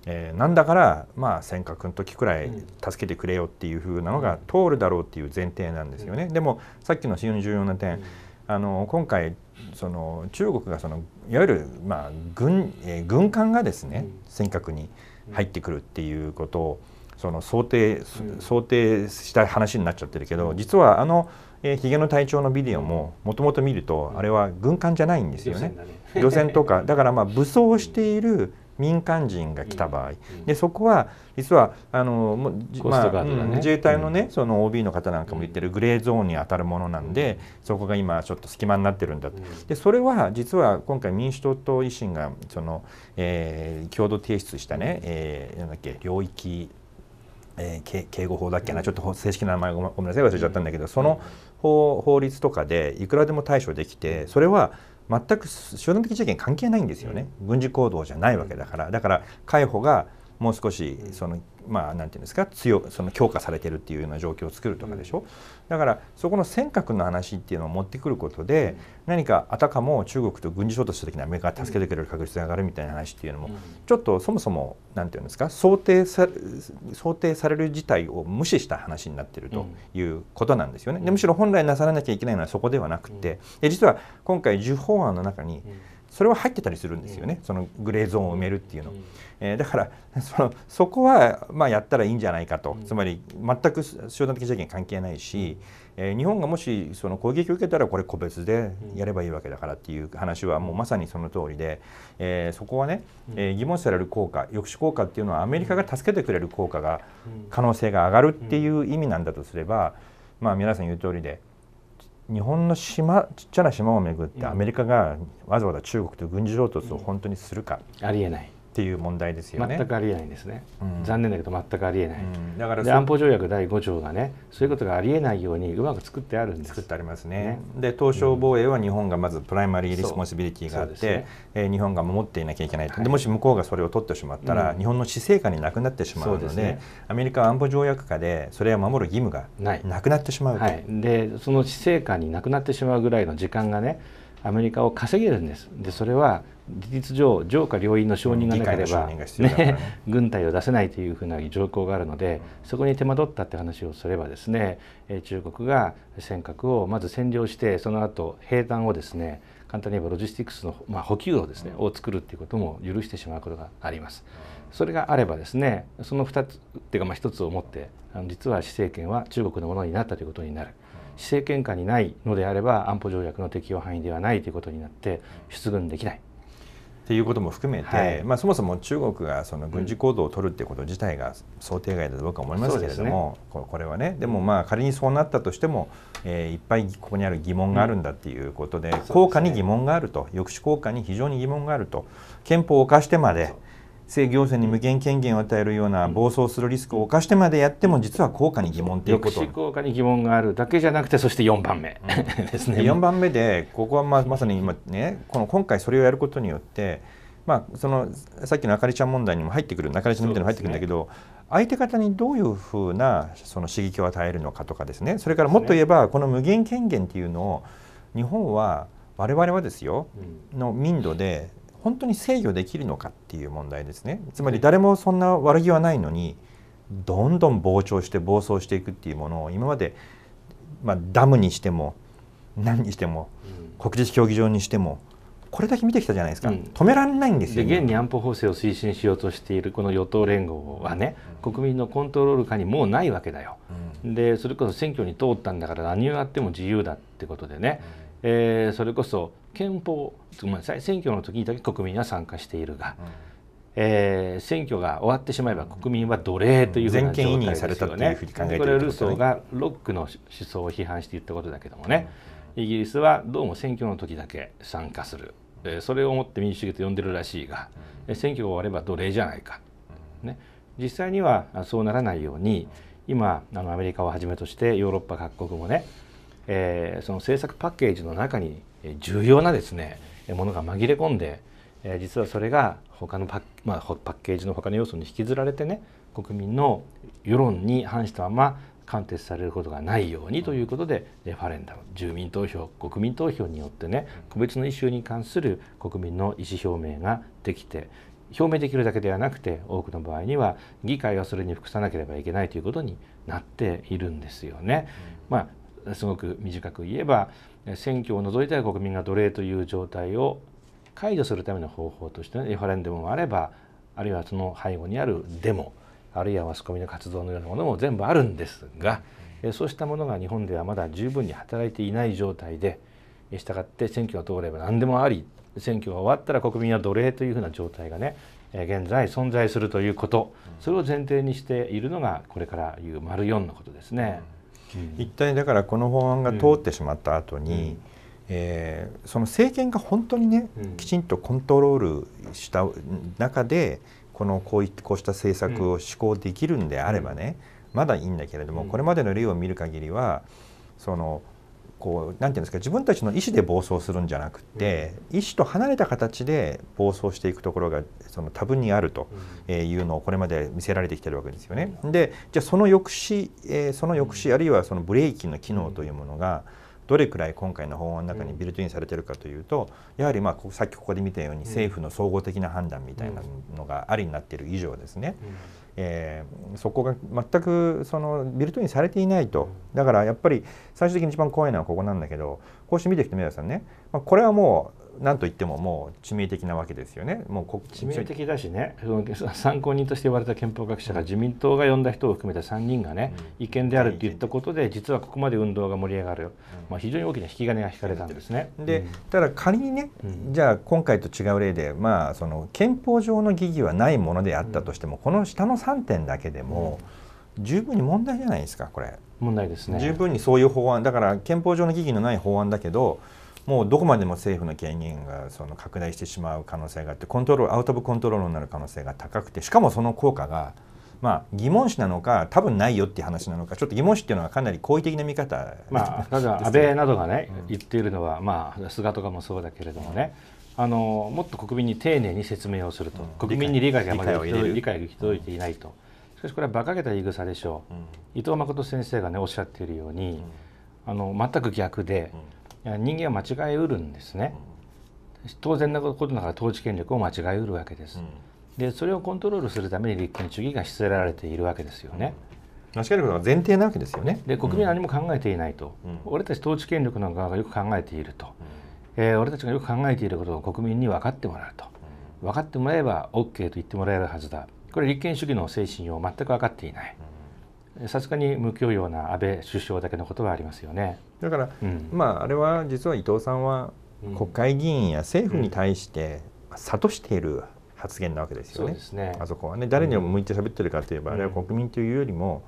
えー、なんだから、まあ、尖閣の時くらい助けてくれよっていう風なのが通るだろうっていう前提なんですよね。でもさっきの非常に重要な点、あの今回その中国がそのいわゆる、まあ、軍,、えー、軍艦がですね尖閣に入ってくるっていうことをその想定想定した話になっちゃってるけど実はあの、えヒゲの隊長のビデオももともと見るとあれは軍艦じゃないんですよね。漁船 とかだからまあ武装している民間人が来た場合、でそこは実はあの、まあ自衛隊のね、その OB の方なんかも言ってるグレーゾーンに当たるものなんで、そこが今ちょっと隙間になってるんだと、でそれは実は今回民主党と維新がその、えー、共同提出したね、えー、なんだっけ領域えー、警護法だっけなちょっと正式な名前ごめんなさい忘れちゃったんだけどその法律とかでいくらでも対処できてそれは全く集団的事件関係ないんですよね、軍事行動じゃないわけだからだから海保がもう少しそのまあ、なんていうんですか強その強化されてるっていうような状況を作るとかでしょ、うん、だからそこの尖閣の話っていうのを持ってくることで、うん、何かあたかも中国と軍事衝突した時にアメリカが助けてくれる確率が上がるみたいな話っていうのも、うん、ちょっとそもそもなんていうんですか想定さ想定される事態を無視した話になってるということなんですよね。でむしろ本来なさらなきゃいけないのはそこではなくて、で実は今回受法案の中にそれは入ってたりするんですよね、そのグレーゾーンを埋めるっていうの。えー、だからそのそこはまあやったらいいんじゃないかと、うん、つまり全く集団的自衛権関係ないし、うん、えー、日本がもしその攻撃を受けたらこれ個別でやればいいわけだからっていう話はもうまさにその通りで、えー、そこはね、えー、疑問視される効果抑止効果っていうのはアメリカが助けてくれる効果が可能性が上がるっていう意味なんだとすれば、まあ、皆さん言う通りで日本の島ちっちゃな島を巡ってアメリカがわざわざ中国と軍事衝突を本当にするか、うん、ありえないっていう問題ですよね全くありえないんですね、うん、残念だけど全くありえない、うん、だから安保条約第5条がねそういうことがありえないようにうまく作ってあるんです作ってありますね、ね、で東証防衛は日本がまずプライマリーリスポンシビリティがあって、ねえー、日本が守っていなきゃいけない、はい、でもし向こうがそれを取ってしまったら、うん、日本の死生観になくなってしまうので、ね、アメリカは安保条約下でそれを守る義務がなくなってしまうと、はい、でその死生観になくなってしまうぐらいの時間がねアメリカを稼げるんですでそれは事実上上下両院の承認がなければ、ねね、軍隊を出せないというふうな条項があるので、そこに手間取ったって話をすればですね中国が尖閣をまず占領してその後兵站をですね簡単に言えばロジスティクスの、まあ、補給路ですね、うん、を作るっていうことも許してしまうことがあります。それがあればですねその2つっていうかまあ1つをもってあの実は施政権は中国のものになったということになる。施政権下にないのであれば安保条約の適用範囲ではないということになって出軍できないていうことも含めて、はい、まあ、そもそも中国がその軍事行動を取るっていうこと自体が想定外だと僕は思いますけれども、ね、これはねでもまあ仮にそうなったとしても、えー、いっぱいここにある疑問があるんだっていうことでうんでね、効果に疑問があると抑止効果に非常に疑問があると憲法を犯してまで政行政に無限権限を与えるような暴走するリスクを冒してまでやっても実は効果に疑問ということ抑止効果に疑問があるだけじゃなくてそして4番目、うん、ですね4番目でここはままさに今ねこの今回それをやることによってまあ、そのさっきのあかりちゃん問題にも入ってくるあかりちゃんみたいにも入ってくるんだけど、ね、相手方にどういうふうなその刺激を与えるのかとかですねそれからもっと言えば、この無限権限っていうのを日本は我々はですよ、の民度で本当に制御できるのかっていう問題ですねつまり誰もそんな悪気はないのにどんどん膨張して暴走していくっていうものを今まで、まあ、ダムにしても何にしても国立競技場にしてもこれだけ見てきたじゃないですか、うん、止められないんですよ、ね、現に安保法制を推進しようとしているこの与党連合はね国民のコントロール下にもうないわけだよ、うん、でそれこそ選挙に通ったんだから何をやっても自由だってことでね、うんえー、それこそ憲法ごめんなさい選挙の時にだけ国民は参加しているが、うん、えー、選挙が終わってしまえば国民は奴隷というふうな状態ですよね。これルソーがロックの思想を批判して言ったことだけどもね、イギリスはどうも選挙の時だけ参加する、えー、それをもって民主主義と呼んでるらしいが、えー、選挙が終われば奴隷じゃないか。ね、実際にはそうならないように今あのアメリカをはじめとしてヨーロッパ各国もねえー、その政策パッケージの中に重要なですねものが紛れ込んで、えー、実はそれが他のパッ,、まあ、パッケージの他の要素に引きずられてね国民の世論に反したまま貫徹されることがないようにということでレファレンダム住民投票国民投票によってね個別のイシューに関する国民の意思表明ができて表明できるだけではなくて多くの場合には議会がそれに服さなければいけないということになっているんですよね。まあ、すごく短く言えば選挙を除いた国民が奴隷という状態を解除するための方法としてレファレンデモもあればあるいはその背後にあるデモあるいはマスコミの活動のようなものも全部あるんですがそうしたものが日本ではまだ十分に働いていない状態でしたがって選挙が通れば何でもあり選挙が終わったら国民は奴隷というふうな状態がね現在存在するということそれを前提にしているのがこれから言う丸4のことですね。うん一体だからこの法案が通ってしまった後に、えー、その政権が本当にね、きちんとコントロールした中でこのこういこうした政策を施行できるんであればね、まだいいんだけれども、これまでの例を見る限りはそのこうなんていうんですか自分たちの意思で暴走するんじゃなくて、意思と離れた形で暴走していくところがその多分にあるというのをこれまで見せられてきてるわけですよね。でじゃあその抑止、えその抑止あるいはそのブレーキの機能というものが、どれくらい今回の法案の中にビルトインされてるかというと、やはりまあさっきここで見たように政府の総合的な判断みたいなのがありになっている以上ですね、えー、そこが全くそのビルトインされていないとだからやっぱり最終的に一番怖いのはここなんだけどこうして見てきて皆さんね、まあ、これはもう何と言ってももう致命的なわけですよね。もう致命的だしね参考人として言われた憲法学者が自民党が呼んだ人を含めた3人がね、うん、違憲であるって言ったことで実はここまで運動が盛り上がる、うん、まあ、非常に大きな引き金が引かれたんですね。で、うん、ただ仮にね、じゃあ今回と違う例で、まあ、その憲法上の疑義はないものであったとしても、この下の3点だけでも十分に問題じゃないですかこれ。問題ですね十分にそういう法案だから憲法上の疑義のない法案だけどもうどこまでも政府の権限がその拡大してしまう可能性があってコントロールアウト・オブ・コントロールになる可能性が高くてしかもその効果がまあ、疑問視なのか多分ないよっていう話なのかちょっと疑問視っていうのはかなり好意的な見方、まあ、ただ安倍などがね、うん、言っているのは、まあ、菅とかもそうだけれどもねあのもっと国民に丁寧に説明をすると、うん、国民に理解がまだ理解が行き届いていないと、しかしこれは馬鹿げた言い草でしょう、うん、伊藤誠先生がねおっしゃっているように、あの全く逆で、人間は間違えうるんですね、当然なことながら統治権力を間違えうるわけです、うん、でそれをコントロールするために立憲主義が失せられているわけですよね、間違えることは前提なわけですよねで国民は何も考えていないと、うん、俺たち統治権力の側がよく考えていると、うん、えー、俺たちがよく考えていることを国民に分かってもらうと分かってもらえば OK と言ってもらえるはずだこれ立憲主義の精神を全く分かっていない、うさすがに無教養な安倍首相だけのことはありますよね。だから、うん、まああれは実は伊藤さんは国会議員や政府に対して諭している発言なわけですよね。うん、ねあそこはね誰にも向いて喋ってるかといえば、うん、あれは国民というよりも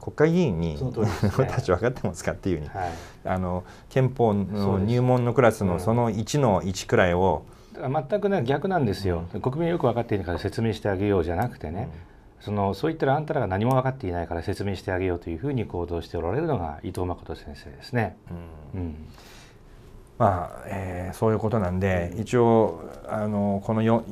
国会議員に、ね、俺たち分かってますかっていうふうに、はい、あの憲法の入門のクラスのその1の1くらいを、全く、ね、逆なんですよ、国民よく分かっているから説明してあげようじゃなくてね、そのそう言ったらあんたらが何も分かっていないから説明してあげようというふうに行動しておられるのが伊藤誠先生ですね。うん、うん、まあ、えー、そういうことなんで一応あのこの 4,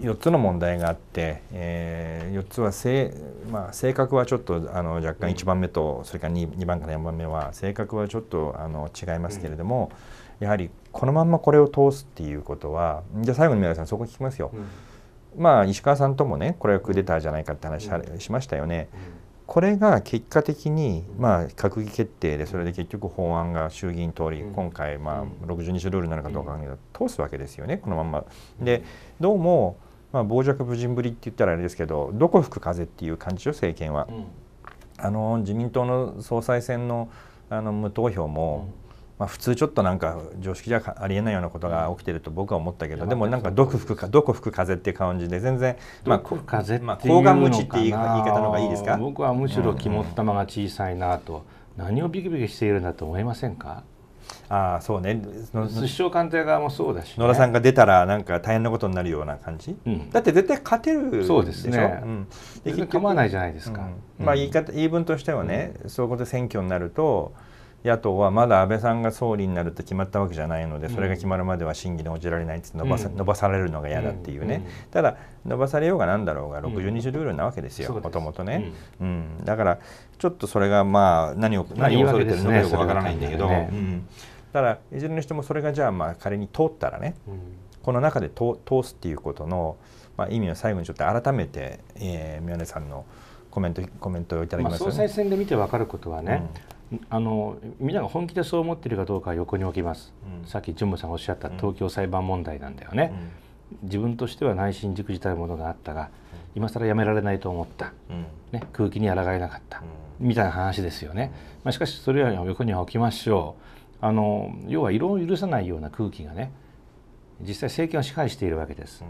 4つの問題があって、えー、4つは性,、まあ、性格はちょっとあの若干1番目と、うん、それから 2, 2番から4番目は性格はちょっとあの違いますけれども、うん、やはりこのまんまこれを通すっていうことはじゃあ最後に三田さんそこ聞きますよ。うんまあ、石川さんともねこれがクーデターじゃないかって話しましたよね。これが結果的に、まあ、閣議決定でそれで結局法案が衆議院通り、今回、まあ、6 2条ルールになるかどうか通すわけですよねこのまんま。でどうも、まあ、傍若無人ぶりって言ったらあれですけどどこ吹く風っていう感じよ政権は。あの自民党の総裁選のあの無投票も、まあ、普通ちょっとなんか常識じゃありえないようなことが起きてると僕は思ったけどでもなんか毒吹くか毒吹く風っていう感じで全然まあ風まあ高岩っていう言い方の方がいいですか僕はむしろ肝っ玉が小さいなと、何をビクビクしているんだと思いませんかああそうね首相官邸側もそうだし、ね、野田さんが出たらなんか大変なことになるような感じ、うん、だって絶対勝てるそうですね、うん、で構わないじゃないですか、うん、まあ言い方言い分としてはね、そういうこと選挙になると野党はまだ安倍さんが総理になると決まったわけじゃないのでそれが決まるまでは審議に応じられないって伸ばさ,、伸ばされるのが嫌だっていうね、ただ伸ばされようがなんだろうが60日ルールなわけですよもともとね、うんだからちょっとそれがまあ何を何を恐れてるのかよくわからないんだけど、ただいずれにしてもそれがじゃあまあ仮に通ったらね、この中で通すっていうことの、まあ、意味を最後にちょっと改めて、えー、宮根さんのコメントコメントをいただきます、ね、まあ、総裁選で見て分かることはね、うんあのみんなが本気でそう思ってるかどうかは横に置きます、うん、さっき純務さんがおっしゃった東京裁判問題なんだよね、うん、自分としては内心じくじたるものがあったが、うん、今更やめられないと思った、ね、空気に抗えなかった、みたいな話ですよね、まあ、しかしそれは横には置きましょうあの要は異論を許さないような空気がね実際政権を支配しているわけです、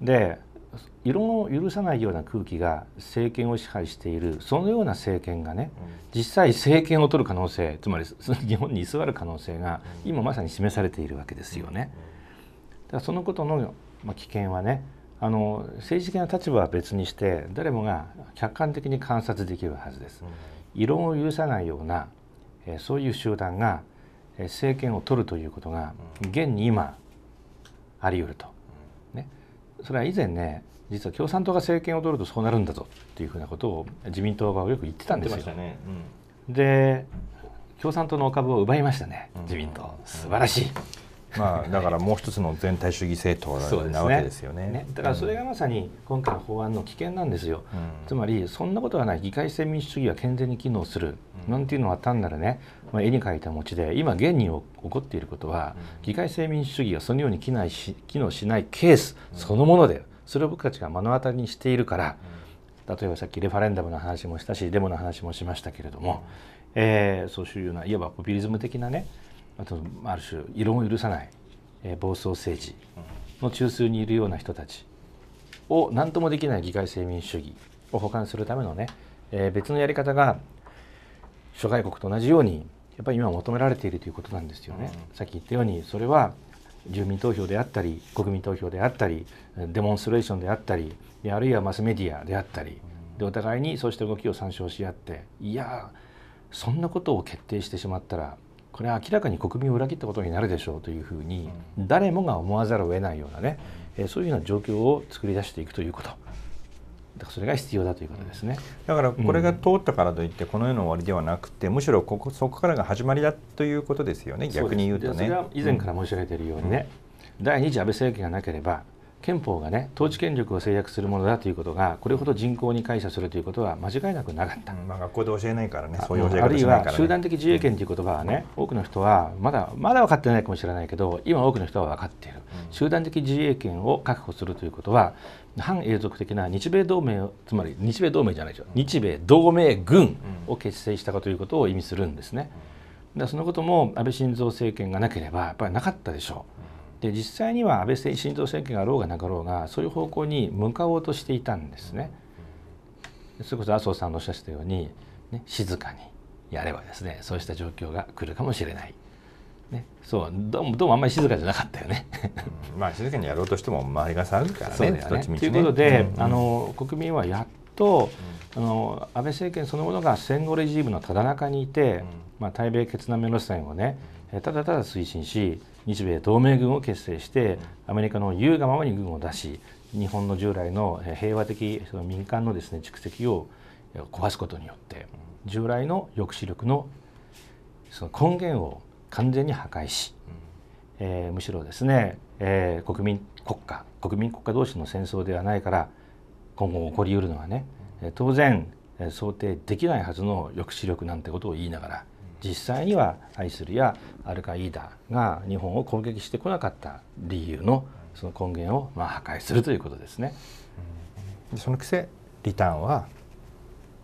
で異論を許さないような空気が政権を支配しているそのような政権がね、実際政権を取る可能性つまり日本に居座る可能性が今まさに示されているわけですよね。だからそのことの、まあ、危険はねあの政治的な立場は別にして誰もが客観的に観察できるはずです。異論を許さないような、えそういう集団が、え政権を取るということが現に今あり得ると。ね、それは以前ね実は共産党が政権を取るとそうなるんだぞっていうふうなことを自民党側はよく言ってたんですよ。ねうん、で共産党の株を奪いましたね、うん、自民党素晴らしい、まあ、だからもう一つの全体主義政党なわけですよね、ねね、だからそれがまさに今回の法案の危険なんですよ、つまりそんなことはない議会制民主主義は健全に機能する、なんていうのは単なるね、まあ、絵に描いた餅で今現に起こっていることは、議会制民主主義がそのように機能し機能しないケースそのもので、それを僕たちが目の当たりにしているから、例えばさっきレファレンダムの話もしたしデモの話もしましたけれども、えー、そういうようないわばポピュリズム的なねあとある種異論を許さない、えー、暴走政治の中枢にいるような人たちを何ともできない議会制民主主義を補完するためのね、えー、別のやり方が諸外国と同じようにやっぱり今求められているということなんですよね。うん、さっき言ったようにそれは住民投票であったり国民投票であったりデモンストレーションであったりあるいはマスメディアであったりでお互いにそうした動きを参照し合っていやそんなことを決定してしまったらこれは明らかに国民を裏切ったことになるでしょうというふうに誰もが思わざるを得ないようなねそういうような状況を作り出していくということ。それが必要だということですね。だからこれが通ったからといってこの世の終わりではなくて、むしろここそこからが始まりだということですよね逆に言うとね。以前から申し上げているようにね、第2次安倍政権がなければ憲法がね統治権力を制約するものだということがこれほど人口に解釈するということは間違いなくなかった、うん、まあ、学校で教えないからねそういう教え方、ね、あるいは集団的自衛権という言葉はね、うん、多くの人はまだまだ分かってないかもしれないけど今多くの人は分かっている、うん、集団的自衛権を確保するということは反永続的な日米同盟つまり日米同盟じゃないでしょう日米同盟軍を結成したかということを意味するんですね。だそのことも安倍晋三政権がなければやっぱりなかったでしょう。で実際には安倍政新党政権があろうがなかろうがそういう方向に向かおうとしていたんですね。それこそ麻生さんのおっしゃったように、ね、静かにやればですねそうした状況が来るかもしれない。ね、そうどうどうもあんまり静かじゃなかったよね。まあ静かにやろうとしても周りが騒ぐからね。そうねと、いうことで、うんうん、あの国民はやっと、うん、あの安倍政権そのものが戦後レジームのただ中にいて、うん、まあ対米決難メロ線をねただただ推進し日米同盟軍を結成してアメリカの優雅ままに軍を出し日本の従来の平和的その民間のですね蓄積を壊すことによって従来の抑止力のその根源を完全に破壊し、えー、むしろですね、えー、国民国家国民国家同士の戦争ではないから今後起こりうるのはね当然想定できないはずの抑止力なんてことを言いながら実際にはアイスルやアルカイダが日本を攻撃してこなかった理由のその根源をまあ破壊するということですね。そのくせリターンは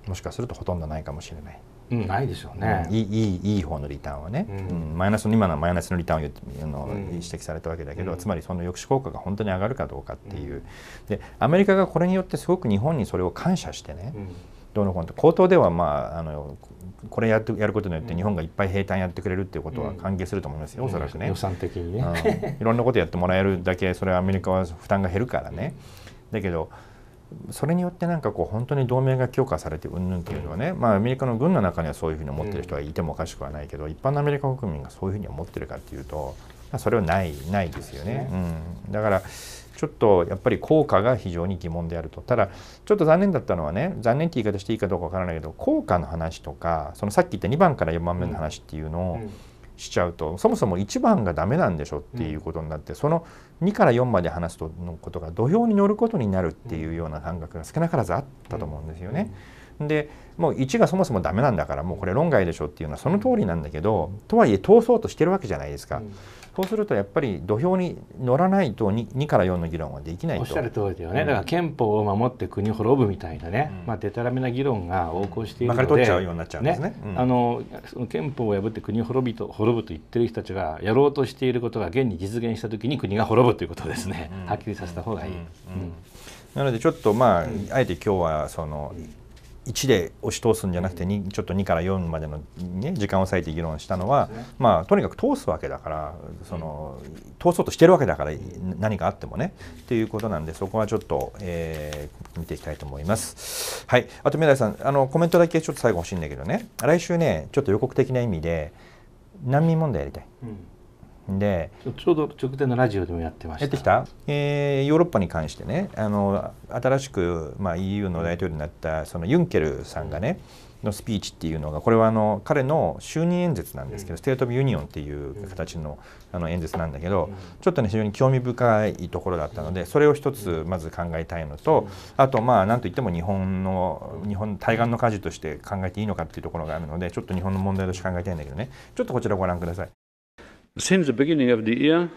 もしかするとほとんどないかもしれない。うん、ないでしょうね、うん、いいいい方のリターンはね、うん、うん、マイナスの今のマイナスのリターンをの、指摘されたわけだけど、うん、つまりその抑止効果が本当に上がるかどうかっていう、でアメリカがこれによってすごく日本にそれを感謝してね、どうのこうの口頭ではまああのこれやってやることによって日本がいっぱい兵隊やってくれるっていうことは歓迎すると思いますよ、うん、おそらくね。予算的にね、うん、いろんなことやってもらえるだけそれはアメリカは負担が減るからね。だけどそれによってなんかこう本当に同盟が強化されてうんぬんっていうのはね、まあ、アメリカの軍の中にはそういうふうに思ってる人はいてもおかしくはないけど、一般のアメリカ国民がそういうふうに思ってるかっていうと、まあ、それはないないですよね。うん、だからちょっとやっぱり効果が非常に疑問であるとただちょっと残念だったのはね残念って言い方していいかどうかわからないけど効果の話とかそのさっき言った2番から4番目の話っていうのを、しちゃうとそもそも1番がダメなんでしょっていうことになって、うん、その2から4まで話すとのことが土俵に乗ることになるっていうような感覚が少なからずあったと思うんですよね。うんうん、でもう1がそもそもだめなんだからもうこれ論外でしょっていうのはその通りなんだけどとはいえ通そうとしてるわけじゃないですか。そうするとやっぱり土俵に乗らないと 2, 2から4の議論はできないとおっしゃる通りだよね、うん、だから憲法を守って国滅ぶみたいなね、うん、まあ、でたらめな議論が横行しているので、うん、取っちゃうようになっちゃうんですね、ね、あのその憲法を破って国滅びと滅ぶと言ってる人たちがやろうとしていることが現に実現したときに国が滅ぶということですね、はっきりさせた方がいい。なのでちょっとまあ、あえて今日はその、1で押し通すんじゃなくて2ちょっと2から4までの、ね、時間を割いて議論したのは、まあ、とにかく通すわけだからその通そうとしてるわけだから何かあってもねっていうことなんでそこはちょっと、えー、見ていきたいと思います。はい、あと宮台さんあのコメントだけちょっと最後欲しいんだけどね来週ねちょっと予告的な意味で難民問題やりたい。うんでちょうど直前のラジオでもやってましたやってきた、えー、ヨーロッパに関してねあの新しく、まあ、EU の大統領になったそのユンケルさんがね、のスピーチっていうのがこれはあの彼の就任演説なんですけど、うん、ステート・オブ・ユニオンっていう形の,、あの演説なんだけど、うん、ちょっとね非常に興味深いところだったのでそれを一つまず考えたいのと、あとまあんといっても日本の日本対岸の火事として考えていいのかっていうところがあるのでちょっと日本の問題として考えたいんだけどねちょっとこちらをご覧ください。Since the beginning of the year,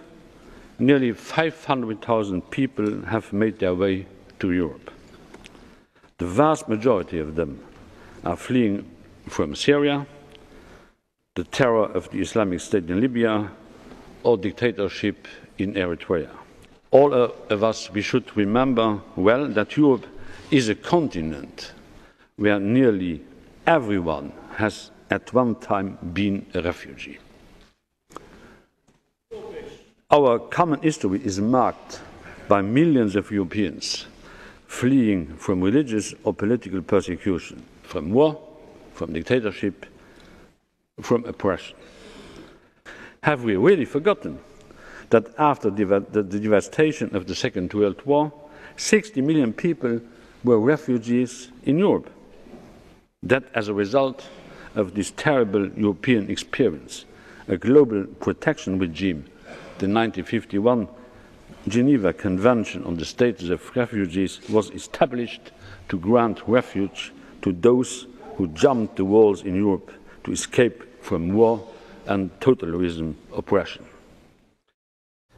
nearly 500,000 people have made their way to Europe. The vast majority of them are fleeing from Syria, the terror of the Islamic State in Libya, or dictatorship in Eritrea. All of us, we should remember well that Europe is a continent where nearly everyone has at one time been a refugee. Our common history is marked by millions of Europeans fleeing from religious or political persecution, from war, from dictatorship, from oppression. Have we really forgotten that after the, devastation of the Second World War, 60 million people were refugees in Europe? That as a result of this terrible European experience, a global protection regime the 1951 Geneva Convention on the Status of Refugees was established to grant refuge to those who jumped the walls in Europe to escape from war and totalitarianism oppression.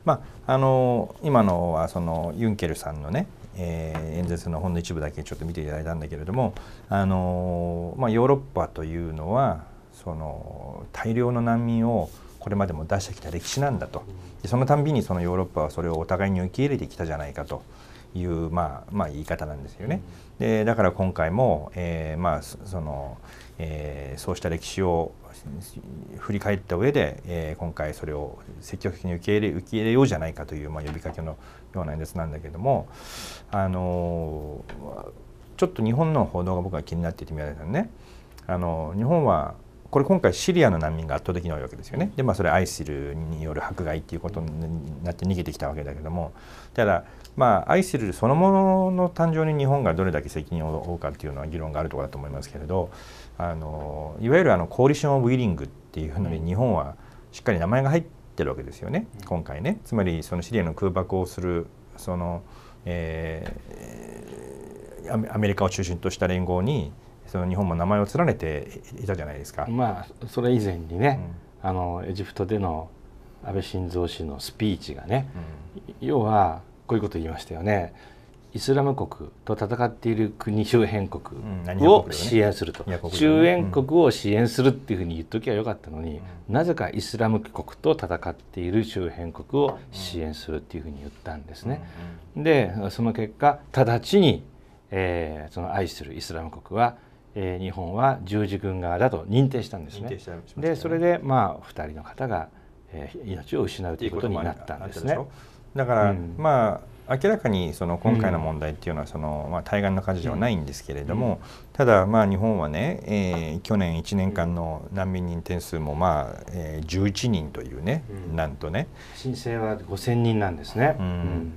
まあ、あの今のはそのユンケルさんのね、えー、演説のほんの一部だけちょっと見ていただいたんだけれどもあの、まあ、ヨーロッパというのはその大量の難民をこれまでも出してきた歴史なんだと。そのたんびにそのヨーロッパはそれをお互いに受け入れてきたじゃないかという、まあまあ、言い方なんですよね。でだから今回も、えーまあそのえー、そうした歴史を振り返った上で、えー、今回それを積極的に受け入れ受け入れようじゃないかという、まあ、呼びかけのような演説なんだけども、あのー、ちょっと日本の報道が僕は気になっていて宮台さんねあの日本はこれ今回シリアの難民が圧倒的に多いわけですよね。でまあそれ ISIL による迫害っていうことになって逃げてきたわけだけどもただまあ ISIL そのものの誕生に日本がどれだけ責任を負うかっていうのは議論があるところだと思いますけれどあのいわゆるあのコーリション・オブ・ウィリングっていうのに日本はしっかり名前が入ってるわけですよね今回ね。つまりそのシリアの空爆をするその、えー、アメリカを中心とした連合にその日本も名前を連ねていたじゃないですか。まあそれ以前にね、うん、あのエジプトでの安倍晋三氏のスピーチがね、うん、要はこういうこと言いましたよね。イスラム国と戦っている国周辺国を支援すると、周辺国を支援するっていうふうに言っときゃよかったのに、なぜかイスラム国と戦っている周辺国を支援するっていうふうに言ったんですね。でその結果直ちに、えー、その愛するイスラム国はえー、日本は十字軍側だと認定したんですね。ねでそれでまあ2人の方が、えー、命を失うということになったんですね。だから、うん、まあ明らかにその今回の問題っていうのはその、まあ、対岸の火事ではないんですけれども、うん、ただまあ日本はね、えー、去年1年間の難民認定数もまあ、えー、11人というね、うん、なんとね申請は5000人なんですね、うん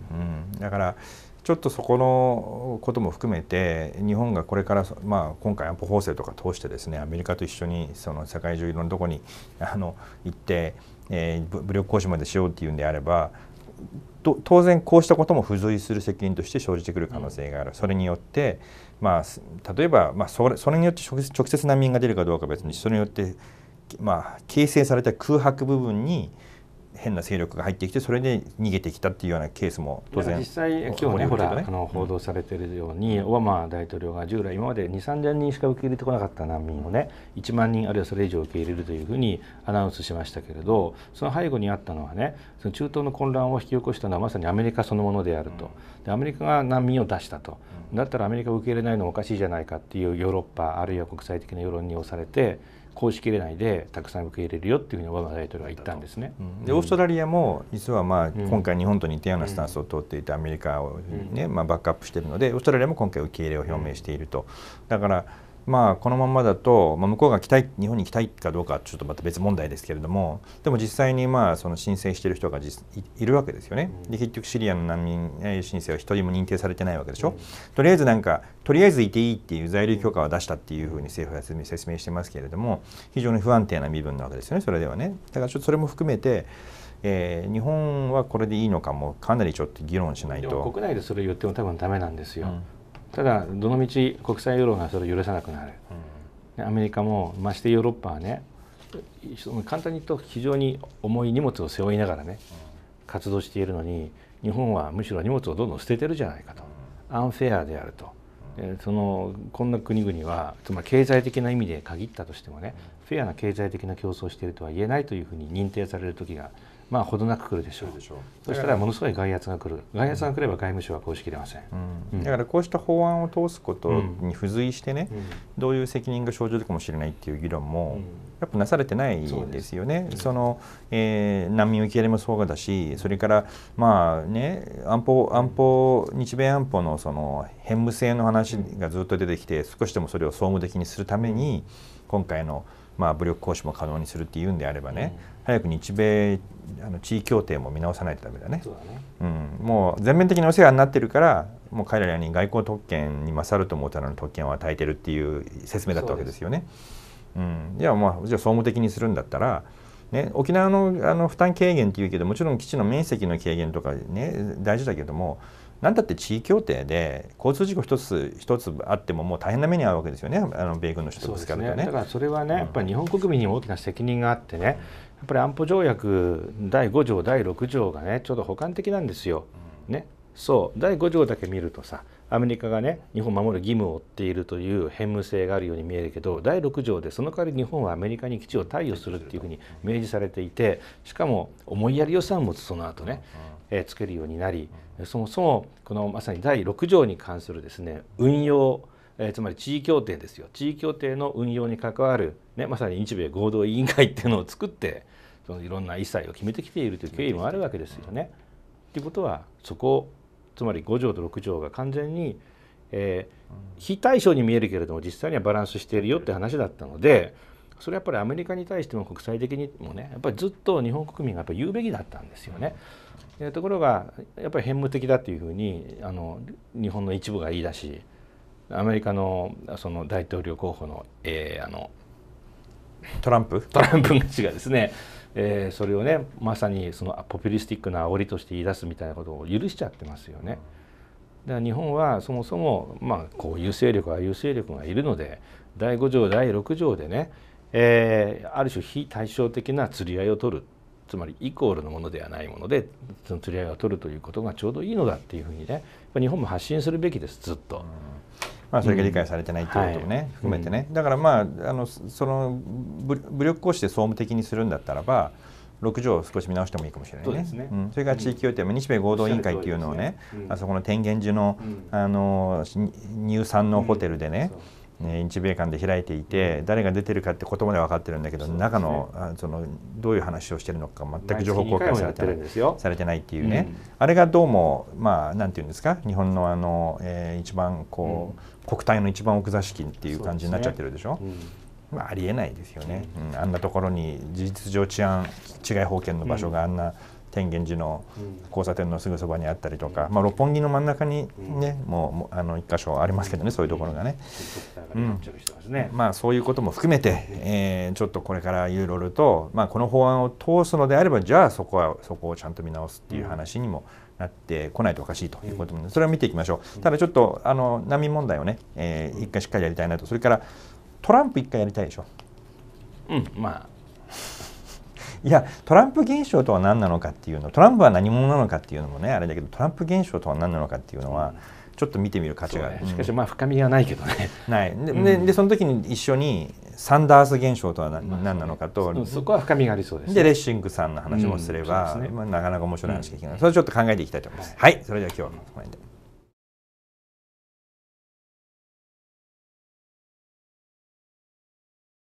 だからちょっとそこのことも含めて日本がこれから、まあ、今回安保法制とか通してですねアメリカと一緒にその世界中いろんなとこにあの行って、えー、武力行使までしようっていうんであれば当然こうしたことも付随する責任として生じてくる可能性がある、それによって、まあ、例えば、まあ、それそれによって直接難民が出るかどうか別にそれによって、まあ、形成された空白部分に、うん変な勢力が入ってきてそれで逃げてきたっていうようなケースも当然実際今日ねほら、ね、あの報道されているように、うん、オバマ大統領が従来今まで2,3000人しか受け入れてこなかった難民をね1万人あるいはそれ以上受け入れるというふうにアナウンスしましたけれどその背後にあったのはねその中東の混乱を引き起こしたのはまさにアメリカそのものであると、うん、でアメリカが難民を出したと、うん、だったらアメリカを受け入れないのはおかしいじゃないかっていうヨーロッパあるいは国際的な世論に押されて。公式ないでたくさん受け入れるよっていうふうにオバマ大統領は言ったんですね。でオーストラリアも実はまあ今回日本と似たようなスタンスを取っていたアメリカをね、ねまあ、バックアップしているのでオーストラリアも今回受け入れを表明していると。だからまあ、このままだと、まあ、向こうが来たい日本に来たいかどうかちょっとまた別問題ですけれどもでも実際にまあその申請している人がいるわけですよねで結局シリアの難民申請は一人も認定されてないわけでしょ、うん、とりあえずなんかとりあえずいていいっていう在留許可は出したっていうふうに政府は説明してますけれども非常に不安定な身分なわけですよねそれではねだからちょっとそれも含めてえー、日本はこれでいいのかもかなりちょっと議論しないと国内でそれ言っても多分ダメなんですよ、うんただどのみち国際世論がそれを許さなくなる、うん、アメリカもましてヨーロッパはね簡単に言うと非常に重い荷物を背負いながらね活動しているのに日本はむしろ荷物をどんどん捨ててるじゃないかとアンフェアであると。そのこんな国々はつまり経済的な意味で限ったとしてもねフェアな経済的な競争をしているとは言えないというふうに認定される時がまあ、ほどなく来るでしょうそしたらものすごい外圧が来る外圧が来れば外務省はこうしきれません、うんうん、だからこうした法案を通すことに付随してね、うん、どういう責任が生じるかもしれないっていう議論も、やっぱなされてないですよねその、えー、難民受け入れもそうだしそれからまあね安保安保日米安保のその偏無性の話がずっと出てきて少しでもそれを総務的にするために今回の「まあ、武力行使も可能にするっていうんであればね、早く日米あの地位協定も見直さないとダメだね。うだねうん、もう全面的にお世話になってるからもう彼らに外交特権に勝ると思う。たの特権を与えてるっていう説明だったわけですよね。ううん、じゃあまあじゃあ総務的にするんだったら、ね、沖縄のあの負担軽減っていうけどもちろん基地の面積の軽減とかね大事だけども何だって地位協定で交通事故一つ一つあってももう大変な目に遭うわけですよねあの米軍の人とぶつかね、ね、だからそれはね、うん、やっぱり日本国民に大きな責任があってねやっぱり安保条約第5条第6条がねちょうど補完的なんですよ。うん、ねそう第5条だけ見るとさアメリカがね日本を守る義務を負っているという偏無性があるように見えるけど第6条でその代わり日本はアメリカに基地を貸与するっていうふうに明示されていてしかも思いやり予算もその後ね、けるようになりそもそもこのまさに第6条に関するですね運用つまり地位協定ですよ地位協定の運用に関わる、ね、まさに日米合同委員会っていうのを作ってそのいろんな一切を決めてきているという経緯もあるわけですよね。ということはそこつまり5条と6条が完全に、えー、非対称に見えるけれども実際にはバランスしているよって話だったのでそれはやっぱりアメリカに対しても国際的にもねやっぱりずっと日本国民がやっぱ言うべきだったんですよね。でところがやっぱり偏無的だっていうふうにあの日本の一部が言い出しアメリカのその大統領候補の,、えー、あのトランプトランプ氏がですね、えー、それをねまさにそのポピュリスティックな煽りとして言い出すみたいなことを許しちゃってますよね。だから日本はそもそも、まあ、こういう勢力は優勢力がいるので第5条第6条でね、えー、ある種非対照的な釣り合いを取るつまりイコールのものではないものでその釣り合いを取るということがちょうどいいのだっていうふうにね日本も発信するべきですずっと。まあ、それが理解されてないということもね、うんはい、含めてね、だからまああのその武力行使で総務的にするんだったらば6条を少し見直してもいいかもしれないね。そ、ねうん、それから地域協定、うん、日米合同委員会っていうのをね、ねうん、あそこの天元寺の,、あの入山のホテルでね、日米間で開いていて誰が出てるかってことまで分かってるんだけど、中のそのどういう話をしてるのか全く情報公開されてないされてないっていうね、あれがどうもまあなんていうんですか日本のあの、え一番こう、国体の一番奥座敷っていう感じになっちゃってるでしょ。まあ、ありえないですよね、うん、あんなところに事実上治安治外法権の場所があんな、天元寺の交差点のすぐそばにあったりとか、まあ、六本木の真ん中にね、うん、もうあの一箇所ありますけどねそういうところがね,、うんまあ、そういうことも含めて、えー、ちょっとこれからいろいろと、まあ、この法案を通すのであればじゃあそこはそこをちゃんと見直すっていう話にも、なってこないとおかしいということも、それを見ていきましょう。ただちょっとあの難民問題をね、えー、一回しっかりやりたいなと、それからトランプ一回やりたいでしょ。うん、まあいやトランプ現象とは何なのかっていうのトランプは何者なのかっていうのもねあれだけどトランプ現象とは何なのかっていうのはちょっと見てみる価値がある、ねしかしまあ深みはないけどね。ないでうんで、でその時に一緒にサンダース現象とは何なのかと、まあ、そこは深みがありそうです、ね、でレッシングさんの話もすれば、うんね、まあ、なかなか面白い話が聞けない、それちょっと考えていきたいと思います。はい、それでは今日はこの辺で